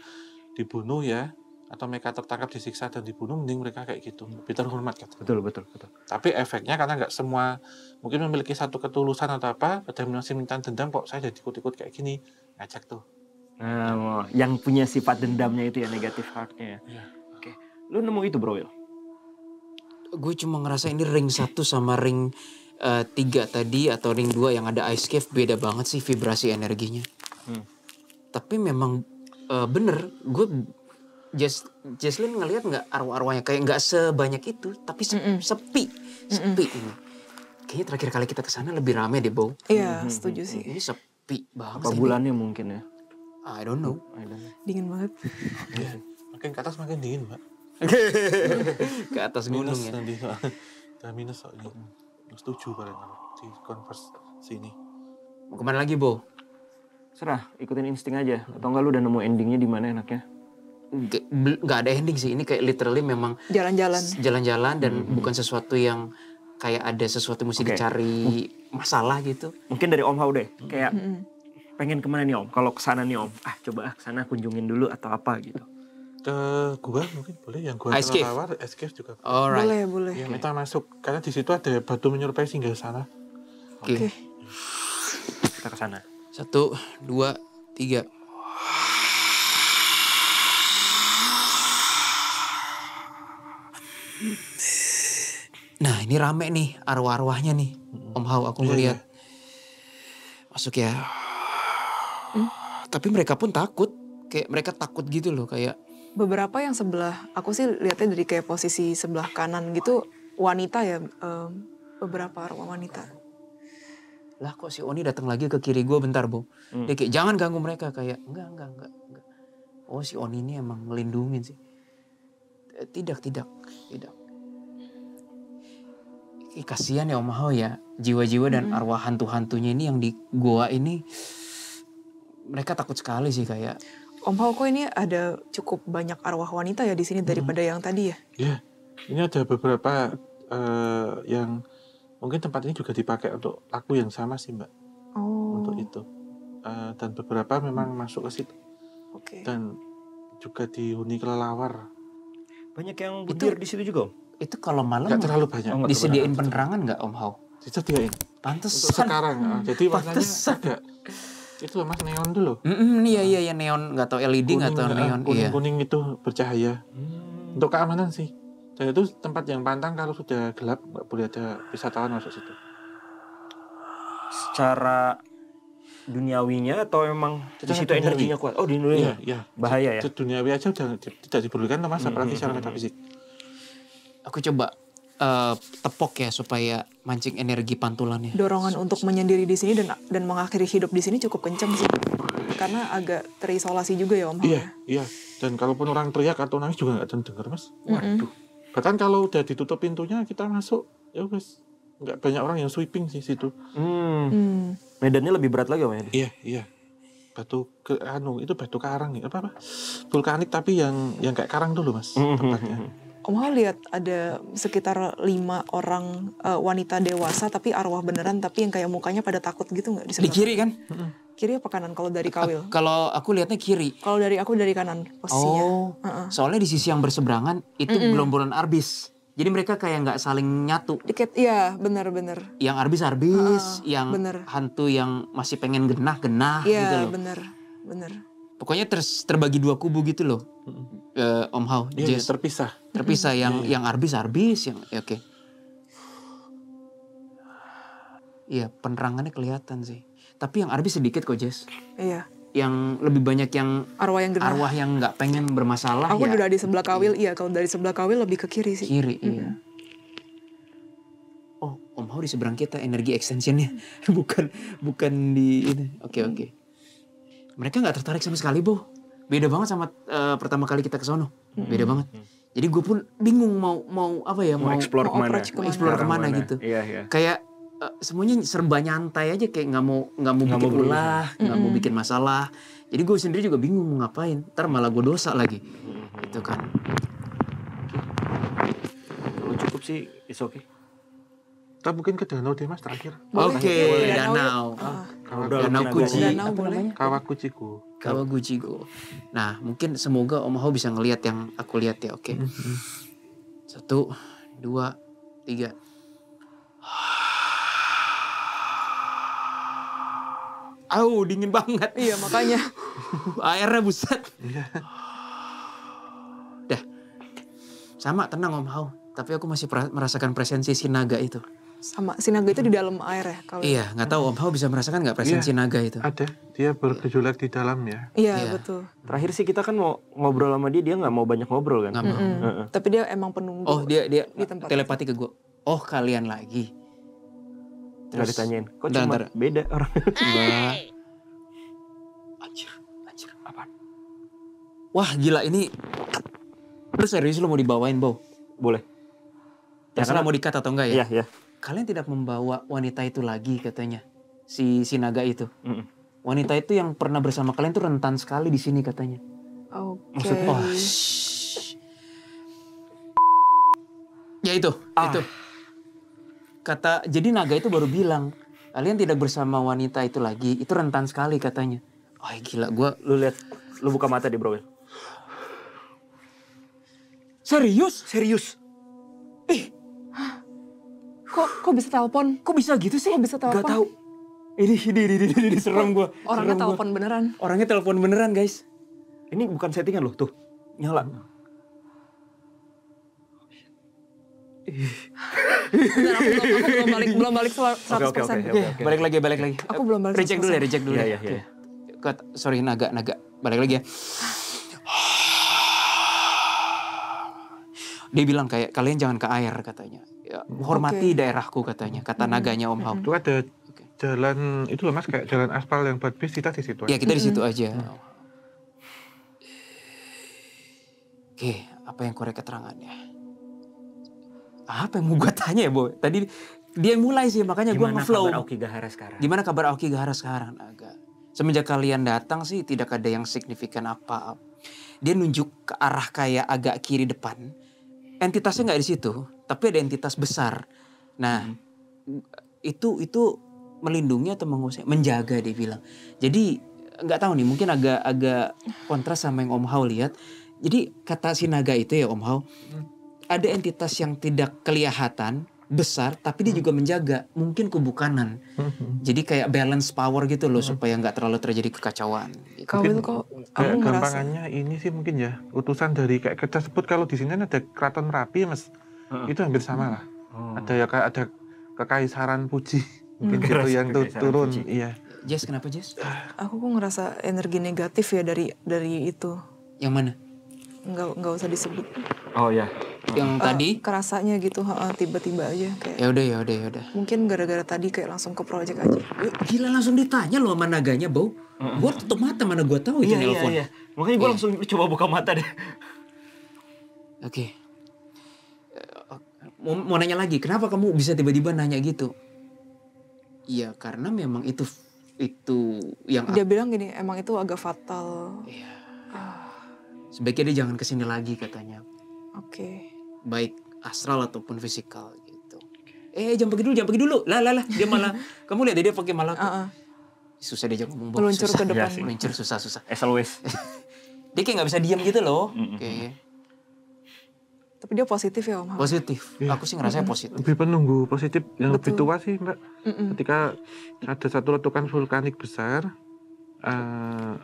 dibunuh ya atau mereka tertangkap disiksa dan dibunuh mending mereka kayak gitu lebih terhormat gitu. betul betul betul tapi efeknya karena nggak semua mungkin memiliki satu ketulusan atau apa pada masih minta dendam kok saya jadi ikut-ikut kayak gini ngajak tuh nah, yang punya sifat dendamnya itu ya negatif heartnya ya. Iya. oke lu nemu itu bro Wil? gue cuma ngerasa ini ring satu sama ring uh, tiga tadi atau ring dua yang ada ice cave beda banget sih vibrasi energinya. Hmm. Tapi memang uh, bener gue jess jesslyn ngelihat nggak arwah-arwahnya kayak nggak sebanyak itu tapi se mm -mm. sepi sepi mm -mm. ini. Kayaknya terakhir kali kita kesana lebih rame deh, Bo. Iya, mm -hmm. setuju sih. Ini sepi banget. Apa ini. bulannya mungkin ya? I don't know. I don't know. Dingin banget. yeah. makin ke atas makin dingin, Mbak. ke atas gunung minus ya. Mbak. minus soalnya setuju paling di konversi sini. mau kemana lagi Bo? serah ikutin insting aja atau enggak lu udah nemu endingnya di mana enaknya nggak ada ending sih ini kayak literally memang jalan-jalan jalan-jalan dan -hmm. bukan sesuatu yang kayak ada sesuatu mesti okay. dicari masalah gitu mungkin dari Om Hau deh kayak -hmm. pengen kemana nih Om kalau kesana nih Om ah coba ah kesana kunjungin dulu atau apa gitu ke gua mungkin boleh yang gua kelawar es cave juga boleh. Alright. boleh boleh ya, kita okay. masuk karena di situ ada batu menyerupai singgah sana oke okay. okay. kita ke sana satu dua tiga Nah ini rame nih arwah-arwahnya nih hmm. Om hau aku iya, ngeliat yeah. Masuk ya hmm? Tapi mereka pun takut Kayak mereka takut gitu loh kayak beberapa yang sebelah aku sih lihatnya dari kayak posisi sebelah kanan gitu wanita ya um, beberapa wanita lah kok si Oni datang lagi ke kiri gue bentar bu hmm. dia kayak jangan ganggu mereka kayak enggak enggak enggak, oh si Oni ini emang ngelindungin sih eh, tidak tidak tidak Ih, kasihan ya Om Hao ya jiwa-jiwa dan hmm. arwah hantu-hantunya ini yang di gua ini mereka takut sekali sih kayak Om Paul, kok ini ada cukup banyak arwah wanita ya di sini hmm. daripada hmm. yang tadi ya? Iya, ini ada beberapa uh, yang mungkin tempat ini juga dipakai untuk aku yang sama sih mbak, oh. untuk itu. Uh, dan beberapa memang hmm. masuk ke situ. Oke. Okay. Dan juga dihuni kelelawar. Banyak yang tidur di situ juga om? Itu kalau malam nggak terlalu banyak. Oh, disediain penerangan nggak om Hao? Disediain. Pantesan. Untuk sekarang, hmm. jadi warnanya Pantesan. agak itu mas neon dulu mm hmm iya iya iya neon nggak tau LED nggak tau neon kuning, iya. kuning itu bercahaya hmm. untuk keamanan sih dan itu tempat yang pantang kalau sudah gelap nggak boleh ada wisatawan masuk situ secara duniawinya atau memang di situ energinya kuat oh di Indonesia ya, ya. bahaya ya duniawi aja udah tidak diperlukan mas. masa hmm, apalagi hmm, secara hmm, metafisik aku coba Eh, tepok ya supaya mancing energi pantulannya. Dorongan untuk menyendiri di sini dan dan mengakhiri hidup di sini cukup kencang sih. Karena agak terisolasi juga ya Om. Iya, ya? iya. Dan kalaupun orang teriak atau nangis juga nggak terdengar Mas. Waduh. Mm -hmm. Bahkan kalau udah ditutup pintunya kita masuk, ya wes nggak banyak orang yang sweeping sih situ. Hmm. Mm. Medannya lebih berat lagi Om ya? Iya, iya. Batu ke anu itu batu karang nih apa apa? Vulkanik tapi yang yang kayak karang dulu Mas mm -hmm. tempatnya Om lihat ada sekitar lima orang uh, wanita dewasa tapi arwah beneran tapi yang kayak mukanya pada takut gitu nggak di, di kiri kan? Kiri apa kanan kalau dari Kawil? Kalau aku lihatnya kiri. Kalau dari aku dari kanan posisinya. Oh, uh -uh. soalnya di sisi yang berseberangan itu mm -mm. belum bulan arbis. Jadi mereka kayak nggak saling nyatu. Dikit, iya bener-bener. Yang arbis-arbis, uh, yang bener. hantu yang masih pengen genah-genah ya, gitu loh. Iya bener, bener. Pokoknya ter terbagi dua kubu gitu loh uh, Om Hao? yeah, yeah, terpisah. Terpisah yang yeah, yeah. yang arbis arbis yang ya, oke. Okay. Iya, penerangannya kelihatan sih. Tapi yang arbis sedikit kok, Jess. Iya. Yang lebih banyak yang arwah yang gerah. arwah yang nggak pengen bermasalah. Aku ya. udah di sebelah kawil, iya. kalau dari sebelah kawil lebih ke kiri sih. Kiri, mm -hmm. iya. Oh, Om Hao di seberang kita energi extensionnya bukan bukan di ini. Oke okay, oke. Okay. Mereka nggak tertarik sama sekali, Bu beda banget sama uh, pertama kali kita ke sono hmm. beda banget hmm. jadi gue pun bingung mau mau apa ya mau, mau explore mau kemana mau explore kemana, kemana gitu iya, iya. kayak uh, semuanya serba nyantai aja kayak nggak mau nggak mau gak bikin ulah nggak mau hmm. bikin masalah jadi gue sendiri juga bingung mau ngapain ntar malah gue dosa lagi hmm. itu kan kalau cukup sih is okay kita mungkin ke danau deh mas terakhir oke okay, danau danau, ah. danau, danau kuci danau boleh kawakuciku Kawaguchi Go. Nah, mungkin semoga Om Hao bisa ngelihat yang aku lihat ya, oke? Okay? Mm-hmm. Satu, dua, tiga. oh, dingin banget. Iya, makanya. Airnya buset. Iya. Dah. Sama, tenang Om Hao. Tapi aku masih merasakan presensi si naga itu sama si naga itu di dalam air ya kalau iya nggak tahu om Hao bisa merasakan nggak presensi iya, naga itu ada dia bergejolak di dalam ya iya, iya betul terakhir sih kita kan mau ngobrol sama dia dia nggak mau banyak ngobrol kan nggak mau mm -hmm. uh -uh. tapi dia emang penunggu oh dia dia di tempat telepati itu. ke gue oh kalian lagi terus Gak ditanyain kok cuma ntar. beda orang anjir anjir apa wah gila ini terus serius lu mau dibawain bau boleh Ya, karena mau dikat atau enggak ya? Iya, iya kalian tidak membawa wanita itu lagi katanya si sinaga itu. Mm -mm. Wanita itu yang pernah bersama kalian itu rentan sekali di sini katanya. Okay. Maksud oh. oh ya itu, ah. itu. Kata jadi naga itu baru bilang, kalian tidak bersama wanita itu lagi, itu rentan sekali katanya. Oh gila, gue lu lihat lu buka mata di Browel. Serius? Serius. Ih, eh. Kok kok bisa telepon? Kok bisa gitu sih? Kok bisa telepon? Gak tau. Ini ini ini ini, ini serem gue. Orangnya telepon beneran. Orangnya telepon beneran guys. Ini bukan settingan loh tuh. Nyala. Bentar, aku, belum, aku belum balik belum balik 100%. Oke, oke, oke, Balik lagi, balik lagi. Aku belum balik. Reject dulu ya, reject dulu. Ya. Iya, iya, iya. Sorry, naga, naga. Balik lagi ya. Dia bilang kayak kalian jangan ke air katanya Ya. hormati okay. daerahku katanya kata naganya Om Hao. Itu ada jalan itu loh Mas kayak jalan aspal yang buat bis kita di situ. Ya kita di situ aja. Oh. Oke, apa yang korek keterangannya? Apa yang mau gue tanya ya, Boy? Tadi dia mulai sih makanya gue flow Gimana kabar Aoki Gahara sekarang? Gimana kabar Aoki Gahara sekarang? Agak semenjak kalian datang sih tidak ada yang signifikan apa. Dia nunjuk ke arah kayak agak kiri depan. Entitasnya nggak di situ, tapi ada entitas besar. Nah, hmm. itu itu melindungi atau menguasai, menjaga dia bilang. Jadi nggak tahu nih, mungkin agak agak kontras sama yang Om Hao lihat. Jadi kata si naga itu ya Om Hao, hmm. ada entitas yang tidak kelihatan besar tapi dia hmm. juga menjaga mungkin kubu kanan hmm. jadi kayak balance power gitu loh hmm. supaya nggak terlalu terjadi kekacauan gitu. mungkin kok kamu gampangannya ngerasa... ini sih mungkin ya utusan dari kayak tersebut kalau di sini kan ada keraton rapi mas itu hampir sama lah. Oh. Ada ya kayak ada kekaisaran puji mungkin hmm. gitu yang tuh turun puji. iya Jess kenapa Jess aku kok ngerasa energi negatif ya dari dari itu yang mana Enggak nggak usah disebut oh ya yang uh, tadi kerasanya gitu tiba-tiba aja kayak ya udah ya udah ya udah mungkin gara-gara tadi kayak langsung ke project aja eh, gila langsung ditanya lo mana naganya bau uh gue tutup mata mana gue tahu itu iya, nelfon iya, iya. makanya gue yeah. langsung coba buka mata deh oke okay mau, nanya lagi, kenapa kamu bisa tiba-tiba nanya gitu? Iya, karena memang itu itu yang dia bilang gini, emang itu agak fatal. Iya. Ah. Sebaiknya dia jangan kesini lagi katanya. Oke. Okay. Baik astral ataupun fisikal gitu. Eh, jangan pergi dulu, jangan pergi dulu. Lah, lah, lah. Dia malah kamu lihat dia pakai malah. Uh -uh. Susah diajak ngomong. Meluncur ke depan. Meluncur susah-susah. As always. dia kayak nggak bisa diam gitu loh. Mm -hmm. Kayak tapi dia positif ya Om. Positif. Ya. Aku sih ngerasa positif. Lebih penunggu positif yang Betul. lebih tua sih Mbak. Mm -mm. Ketika ada satu letukan vulkanik besar, uh,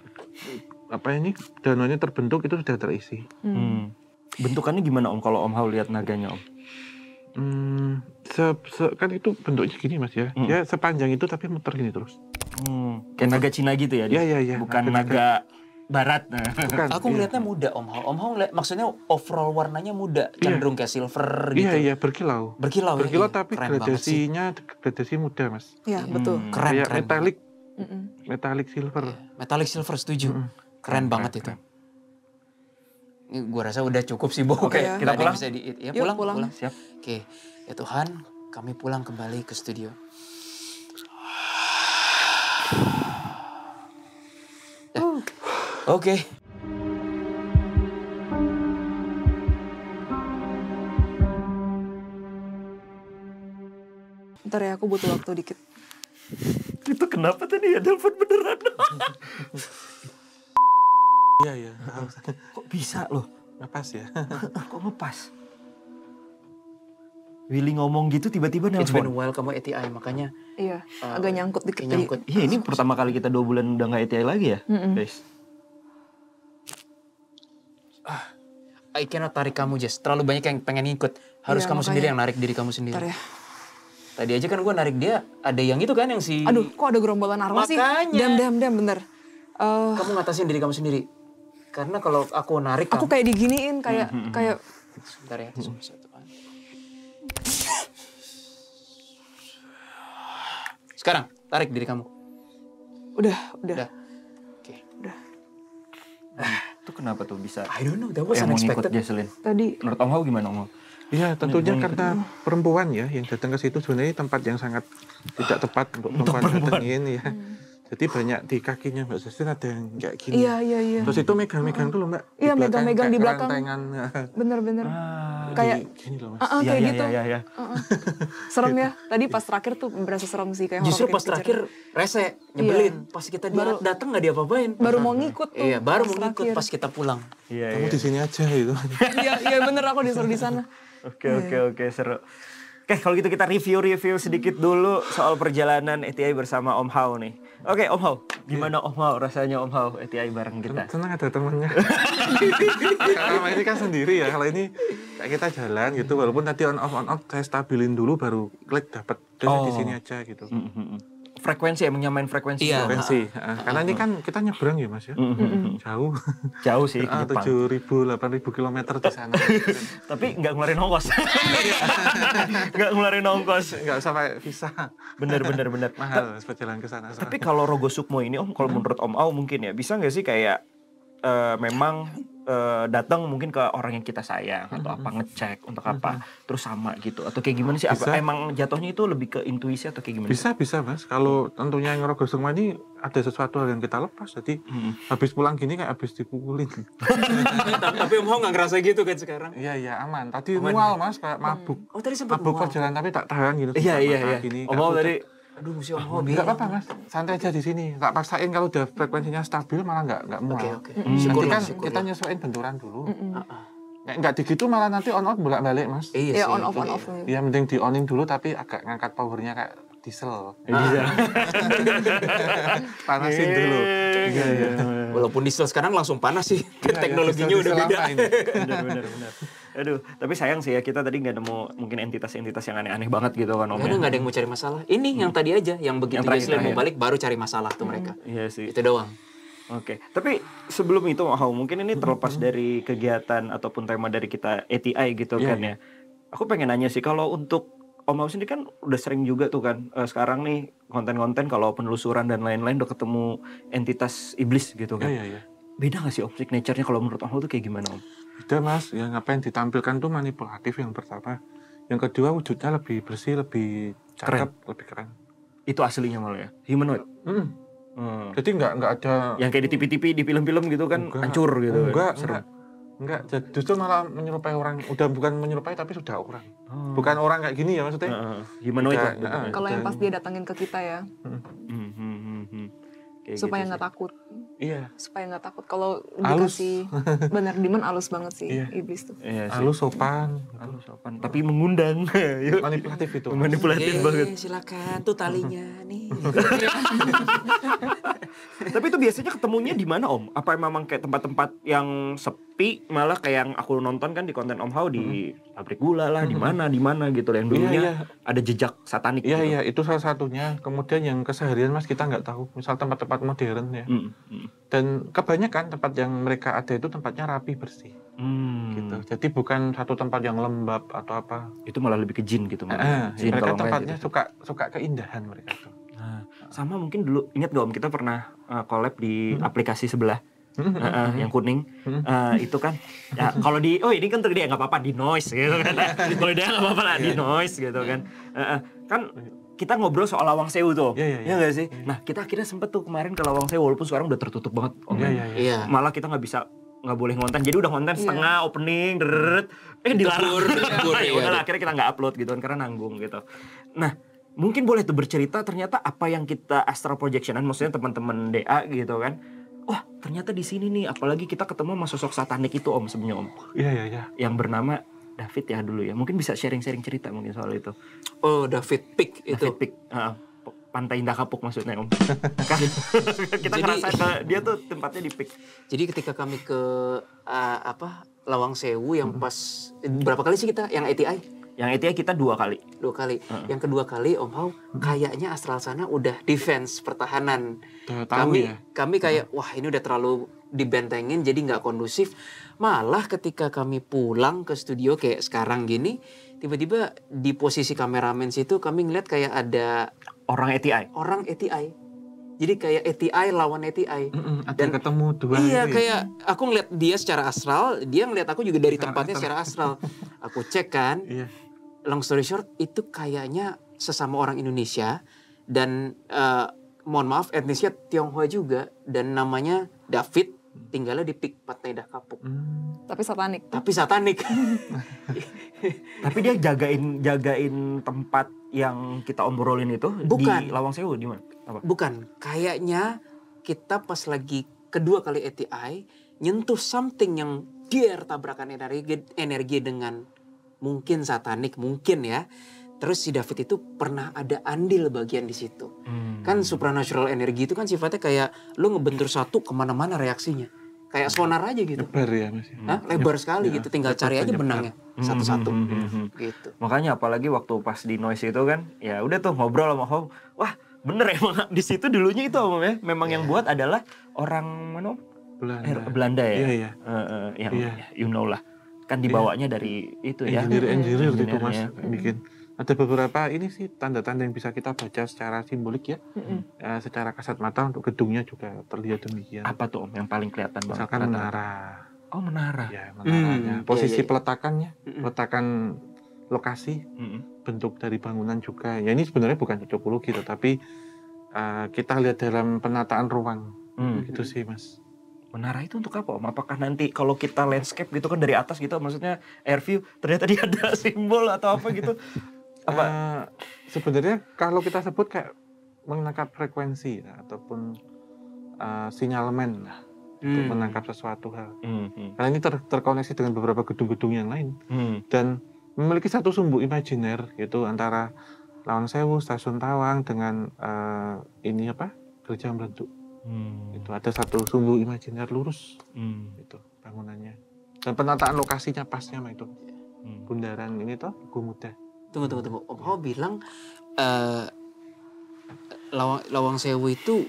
apa ini danaunya terbentuk itu sudah terisi. Hmm. hmm. Bentukannya gimana Om kalau Om Hau lihat naganya Om? Hmm, se -se kan itu bentuknya gini mas ya, hmm. ya sepanjang itu tapi muter gini terus. Hmm. Kayak naga Cina gitu ya? Iya iya iya. Bukan naga, naga barat. Bukan, aku melihatnya iya. muda Om Hao. Om Hao maksudnya overall warnanya muda, iya. cenderung yeah. kayak silver iya, gitu. Iya, yeah, iya, yeah, berkilau. Berkilau. Berkilau ya, tapi gradasinya gradasi muda, Mas. Iya, hmm. betul. Keren, kayak keren. Metalik. Mm -mm. Metalik silver. Metalik silver setuju. Mm. Keren, keren banget keren. itu. Ini gua rasa udah cukup sih, Bu. Oke, okay, kita pulang. Bisa di, ya, Yuk, pulang, pulang, pulang. Siap. Oke. Okay. Ya Tuhan, kami pulang kembali ke studio. Oke. Okay. Ntar ya, aku butuh waktu dikit. Itu kenapa tadi ya telepon beneran? Iya, iya. Kok bisa loh? Ngepas ya? Kok ngepas? Willy ngomong gitu tiba-tiba nelfon. It's been a while kamu ETI, makanya. Iya, uh, agak nyangkut dikit. Nyangkut. Iya ini pertama kali kita dua bulan udah nggak ETI lagi ya mm guys ah, I cannot tarik kamu, Jess. Terlalu banyak yang pengen ikut, Harus ya, kamu makanya. sendiri yang narik diri kamu sendiri. ya. Tadi aja kan gue narik dia, ada yang itu kan yang si... Aduh, kok ada gerombolan arwah sih? Makanya. Dam, dam, dam, bener. Uh... Eh, kamu ngatasin diri kamu sendiri. Karena kalau aku narik Aku kamu... kayak diginiin, kayak... -hmm. hmm, hmm. kayak... Sebentar ya, -hmm. Sekarang, tarik diri kamu. Udah, udah. Udah. Oke. Okay. Udah. Ah. Itu kenapa tuh bisa? I don't know, that was yang eh, unexpected. Jesselyn. Tadi menurut Om Hao gimana Om Hao? Iya, tentunya Menurut karena itu. perempuan ya yang datang ke situ sebenarnya tempat yang sangat tidak tepat untuk, untuk perempuan, perempuan. ya. Hmm. Jadi banyak di kakinya Mbak Sestin ada yang kayak gini. Iya, iya, iya. Terus itu megang-megang dulu Mbak. Iya, megang-megang di belakang. Bener-bener. Ah, kayak gini loh Mas. Uh, uh, kayak iya, gitu. Iya, iya, iya. Serem ya. Tadi pas terakhir tuh berasa serem sih kayak Justru pas terakhir rese, nyebelin. Iya. Pas kita baru datang gak diapa-apain. Baru mau ngikut tuh. Iya, baru mau ngikut pas kita pulang. Iya, Kamu di sini aja gitu. Iya, iya bener aku disuruh di sana. Oke, oke, oke, seru. Oke, kalau gitu kita review-review sedikit hmm. dulu soal perjalanan ETI bersama Om Hao nih. Oke, Om Hao, iya. gimana Om Hao rasanya Om Hao ETI bareng kita? Senang ada temennya. Karena ini kan sendiri ya, kalau ini kayak kita jalan gitu, walaupun nanti on off on off saya stabilin dulu baru klik dapat oh. di sini aja gitu. Mm -hmm. hmm, hmm frekuensi emang ya, menyamain frekuensi iya. frekuensi uh, karena ini kan kita nyebrang ya mas ya uh, jauh jauh sih tujuh ribu delapan ribu kilometer di sana tapi nggak ngeluarin ongkos nggak ngeluarin ongkos nggak usah pakai visa bener bener bener mahal perjalanan ke sana tapi kalau Rogo Sukmo ini om kalau mm-hmm. menurut om Au mungkin ya bisa nggak sih kayak uh, memang Eh, datang mungkin ke orang yang kita sayang atau mm-hmm. apa ngecek untuk mm-hmm. apa terus sama gitu atau kayak gimana sih apa emang jatuhnya itu lebih ke intuisi atau kayak gimana bisa bisa mas kalau tentunya yang rogo semua ini ada sesuatu hal yang kita lepas jadi hmm. habis pulang gini kayak habis dipukulin tapi om nggak ngerasa gitu kan sekarang iya iya aman tadi aman. mual mas kayak mm. mabuk oh tadi sempat mabuk perjalanan tapi tak tahan gitu iya iya iya mau tadi aduh mesti ya hobi. Ah, enggak apa-apa mas, santai aja di sini. Tak paksain kalau udah frekuensinya stabil malah enggak nggak mual. Okay, okay. Mm. kan syukur. kita nyesuaiin benturan dulu. Mm -mm. Uh -uh. Nggak, digitu malah nanti on off bolak balik mas. Iya, yeah, on off on off. Iya mending di oning dulu tapi agak ngangkat powernya kayak diesel. Iya. Panasin dulu. Iya iya, iya, iya, iya. Walaupun diesel sekarang langsung panas sih. Teknologinya udah beda. Benar, benar, benar. Aduh, tapi sayang sih ya kita tadi nggak nemu mungkin entitas-entitas yang aneh-aneh banget gitu kan Om. ya nggak ada yang mau cari masalah. Ini hmm. yang tadi aja yang begitu yang Jesslyn mau balik baru cari masalah tuh mereka. Hmm, iya sih. Itu doang. Oke, okay. tapi sebelum itu oh mungkin ini terlepas hmm. dari kegiatan ataupun tema dari kita ATI gitu yeah, kan iya. ya. Aku pengen nanya sih kalau untuk Om Mau sendiri kan udah sering juga tuh kan uh, sekarang nih konten-konten kalau penelusuran dan lain-lain udah ketemu entitas iblis gitu kan. Yeah, yeah, yeah. Beda gak sih Om signaturenya kalau menurut Om tuh kayak gimana Om? Udah mas, ya ngapain ditampilkan tuh manipulatif yang pertama. Yang kedua wujudnya lebih bersih, lebih cakep, keren. lebih keren. Itu aslinya malah ya, humanoid. mm. Mm. Jadi nggak nggak ada yang kayak di TV-TV di film-film gitu kan enggak, hancur gitu. Enggak, kan. enggak. Enggak, justru malah menyerupai orang. Udah bukan menyerupai tapi sudah orang. Hmm. Bukan orang kayak gini ya maksudnya. Uh, humanoid ya, Kalau yang pas dia datangin ke kita ya. Hmm. Hmm, hmm, hmm, hmm. Kayak Supaya gitu nggak gitu takut. Iya. Supaya nggak takut kalau dikasih benar Diman alus banget sih iya. iblis tuh. Iya sih. Alus sopan, alus sopan. Tapi mengundang. Manipulatif itu. Manipulatif iya, banget. Iya, silakan tuh talinya nih. Tapi itu biasanya ketemunya di mana Om? Apa memang kayak tempat-tempat yang sepi? tapi malah kayak yang aku nonton kan di konten Om Hao di hmm. pabrik gula lah, hmm. di mm-hmm. mana di mana gitu yang dulunya ya, ya. ada jejak satanik. Iya gitu. iya, itu salah satunya. Kemudian yang keseharian Mas kita nggak tahu, misal tempat-tempat modern ya. Hmm. Dan kebanyakan tempat yang mereka ada itu tempatnya rapi bersih. Hmm. gitu. Jadi bukan satu tempat yang lembab atau apa. Itu malah lebih ke jin gitu. Eh, jin mereka tempatnya gitu. suka suka keindahan mereka tuh. Nah, sama mungkin dulu ingat gak om kita pernah uh, collab di hmm. aplikasi sebelah uh, yang hmm. kuning uh, itu kan ya, kalau di oh ini kan dia ya, nggak apa-apa di noise gitu kan iya. kalau dia nggak apa-apa lah di iya. noise gitu kan uh, uh, kan kita ngobrol soal Lawang Sewu tuh, yeah, yeah, yeah. ya sih? Nah kita akhirnya sempet tuh kemarin ke Lawang Sewu walaupun sekarang udah tertutup banget, oh, iya yeah, malah kita gak bisa gak boleh ngonten jadi udah ngonten setengah yeah. opening deret eh dilarang ya ya. akhirnya kita gak upload gitu kan karena nanggung gitu nah mungkin boleh tuh bercerita ternyata apa yang kita astral projectionan maksudnya teman-teman DA gitu kan oh ternyata di sini nih apalagi kita ketemu sama sosok satanik itu om sebenarnya om iya iya iya yang bernama David ya dulu ya mungkin bisa sharing-sharing cerita mungkin soal itu oh David Pick itu David Pick uh, pantai indah kapuk maksudnya om kan kita jadi, ngerasa ke, dia tuh tempatnya di Pick jadi ketika kami ke uh, apa Lawang Sewu yang mm-hmm. pas berapa kali sih kita yang ATI yang ya kita dua kali. Dua kali. Uh -huh. Yang kedua kali Om Hao kayaknya Astral Sana udah defense pertahanan. Tahu kami ya? kami kayak uh. wah ini udah terlalu dibentengin jadi nggak kondusif. Malah ketika kami pulang ke studio kayak sekarang gini, tiba-tiba di posisi kameramen situ kami ngeliat kayak ada orang ATI. Orang ATI. Jadi kayak ATI lawan ATI. Mm-mm, dan ketemu dua. Iya, gitu ya? kayak aku ngeliat dia secara astral, dia ngeliat aku juga dari tempatnya secara astral. Aku cek kan. Iya long story short itu kayaknya sesama orang Indonesia dan uh, mohon maaf etnisnya Tionghoa juga dan namanya David tinggalnya di Pik Patnai Kapuk. Hmm. Tapi satanik. Tapi satanik. Tapi dia jagain jagain tempat yang kita ombrolin itu Bukan. di Lawang Sewu di mana? Bukan. Kayaknya kita pas lagi kedua kali ETI nyentuh something yang dia tabrakan energi energi dengan mungkin satanik, mungkin ya. Terus si David itu pernah ada andil bagian di situ. Hmm. Kan supranatural energi itu kan sifatnya kayak lu ngebentur satu kemana-mana reaksinya. Kayak sonar aja gitu. Ya, ya? Hmm. Lebar ya masih Hah? Lebar sekali ya. gitu. Tinggal cari aja benangnya hmm, satu-satu. Hmm, hmm, hmm, gitu. Makanya apalagi waktu pas di noise itu kan, ya udah tuh ngobrol sama Hom. Wah bener emang ya, di situ dulunya itu Om ya. Memang ya. yang iya. buat adalah orang mana Belanda, eh, Belanda ya. Iya, iya. ya, ya. Uh, uh, yang ya. you know lah kan iya. dibawanya iya. dari itu ya engineer-engineer itu mas ya. bikin ada beberapa ini sih tanda-tanda yang bisa kita baca secara simbolik ya, mm-hmm. uh, secara kasat mata untuk gedungnya juga terlihat demikian. Apa tuh om yang paling kelihatan? Misalkan banget. menara. Oh menara. Ya menaranya. Mm. Posisi yeah, yeah, iya. peletakannya, mm peletakan lokasi, mm-hmm. bentuk dari bangunan juga. Ya ini sebenarnya bukan cocokologi tetapi uh, kita lihat dalam penataan ruang, mm gitu sih mas menara itu untuk apa om? Apakah nanti kalau kita landscape gitu kan dari atas gitu maksudnya air view ternyata dia ada simbol atau apa gitu? apa? Uh, sebenarnya kalau kita sebut kayak menangkap frekuensi ya, ataupun uh, sinyalemen lah hmm. untuk menangkap sesuatu hal. Hmm, hmm. Karena ini ter terkoneksi dengan beberapa gedung-gedung yang lain hmm. dan memiliki satu sumbu imajiner gitu antara Lawang Sewu, Stasiun Tawang dengan uh, ini apa? Gereja Melentuk. Hmm. Itu ada satu sumbu imajiner lurus. Hmm. Itu bangunannya. Dan penataan lokasinya pasnya itu. Hmm. Bundaran ini toh Gumuda. Tunggu tunggu tunggu. Om Ho bilang uh, Lawang Lawang Sewu itu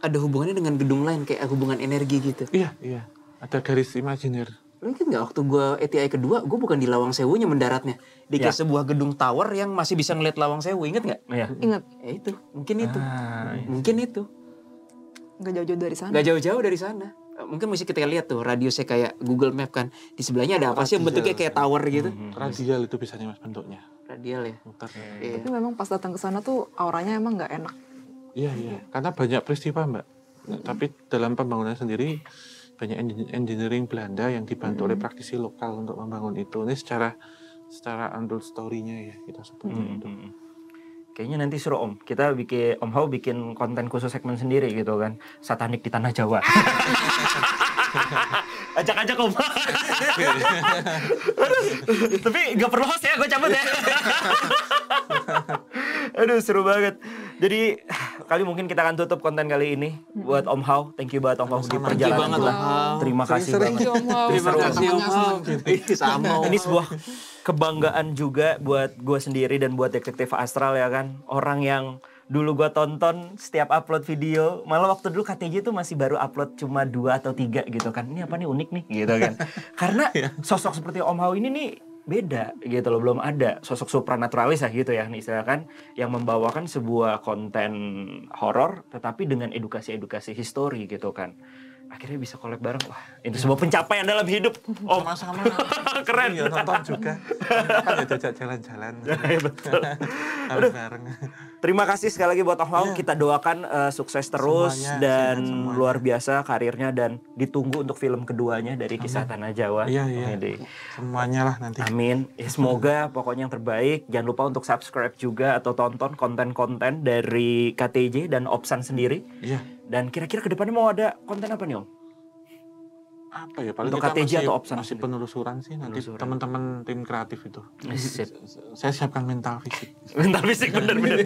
ada hubungannya dengan gedung lain kayak hubungan energi gitu. Iya, iya. Ada garis imajiner. Mungkin nggak waktu gue ETI kedua, gue bukan di Lawang Sewunya mendaratnya. Di ya. sebuah gedung tower yang masih bisa ngeliat Lawang Sewu, inget nggak? Iya. Ingat. Ya, itu, mungkin itu. Ah, iya. Mungkin itu nggak jauh-jauh dari sana nggak jauh-jauh dari sana eh, mungkin mesti kita lihat tuh radiusnya kayak Google Map kan di sebelahnya ada apa sih yang bentuknya kayak tower gitu hmm, hmm, hmm. radial itu biasanya mas bentuknya radial ya Muter. ya. tapi memang pas datang ke sana tuh auranya emang nggak enak iya iya karena banyak peristiwa mbak nah, tapi dalam pembangunan sendiri banyak engineering Belanda yang dibantu hmm. oleh praktisi lokal untuk membangun itu ini secara secara story nya ya kita sebutnya hmm. itu kayaknya nanti suruh Om kita bikin Om Hao bikin konten khusus segmen sendiri gitu kan satanik di tanah Jawa ajak-ajak Om tapi nggak perlu host ya gue cabut ya aduh seru banget jadi kali mungkin kita akan tutup konten kali ini buat Om Hao. Thank you banget Om Hao di perjalanan. Terima kasih banget. Terima kasih Om Hao. Terima kasih Om Hao. Ini sebuah kebanggaan juga buat gue sendiri dan buat detektif Astral ya kan orang yang dulu gue tonton setiap upload video malah waktu dulu KTJ itu masih baru upload cuma dua atau tiga gitu kan ini apa nih unik nih gitu kan karena iya. sosok seperti Om Hao ini nih beda gitu loh belum ada sosok supranaturalis lah gitu ya kan yang membawakan sebuah konten horor tetapi dengan edukasi-edukasi histori gitu kan akhirnya bisa collab bareng wah itu sebuah pencapaian dalam hidup oh sama-sama keren ya nonton juga kapan jajak ya jalan-jalan iya, iya, bareng terima kasih sekali lagi buat Om Hong iya. kita doakan uh, sukses terus semuanya, dan semuanya. luar biasa karirnya dan ditunggu untuk film keduanya dari kisah tanah Jawa iya iya semuanya lah nanti amin ya, semoga pokoknya yang terbaik jangan lupa untuk subscribe juga atau tonton konten-konten dari KTJ dan Opsan sendiri iya dan kira-kira kedepannya mau ada konten apa nih Om? apa? ya, paling untuk masih, atau option masih gitu? penelusuran sih nanti teman-teman tim kreatif itu. Sip. Saya siapkan mental fisik. mental fisik bener-bener.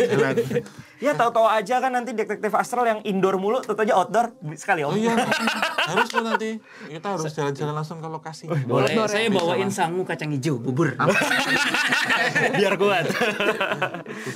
ya tahu-tahu aja kan nanti detektif astral yang indoor mulu, tentu aja outdoor sekali om. Oh iya, harus tuh nanti kita harus jalan-jalan langsung ke lokasi. Boleh, Boleh. Ya? saya bawain sangu kacang hijau bubur. Biar kuat.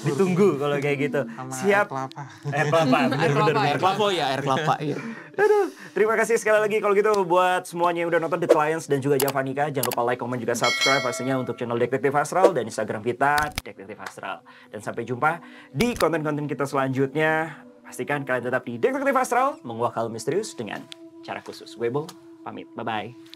Ditunggu kalau kayak gitu. Siap. Air Air kelapa, air kelapa, air ya? kelapa ya, air kelapa. Iya. Aduh, terima kasih sekali lagi kalau gitu buat semuanya yang udah nonton The Clients dan juga Javanika. Jangan lupa like, comment, juga subscribe pastinya untuk channel Detektif Astral dan Instagram kita Detektif Astral. Dan sampai jumpa di konten-konten kita selanjutnya. Pastikan kalian tetap di Detektif Astral menguak hal misterius dengan cara khusus. Webo, pamit. Bye-bye.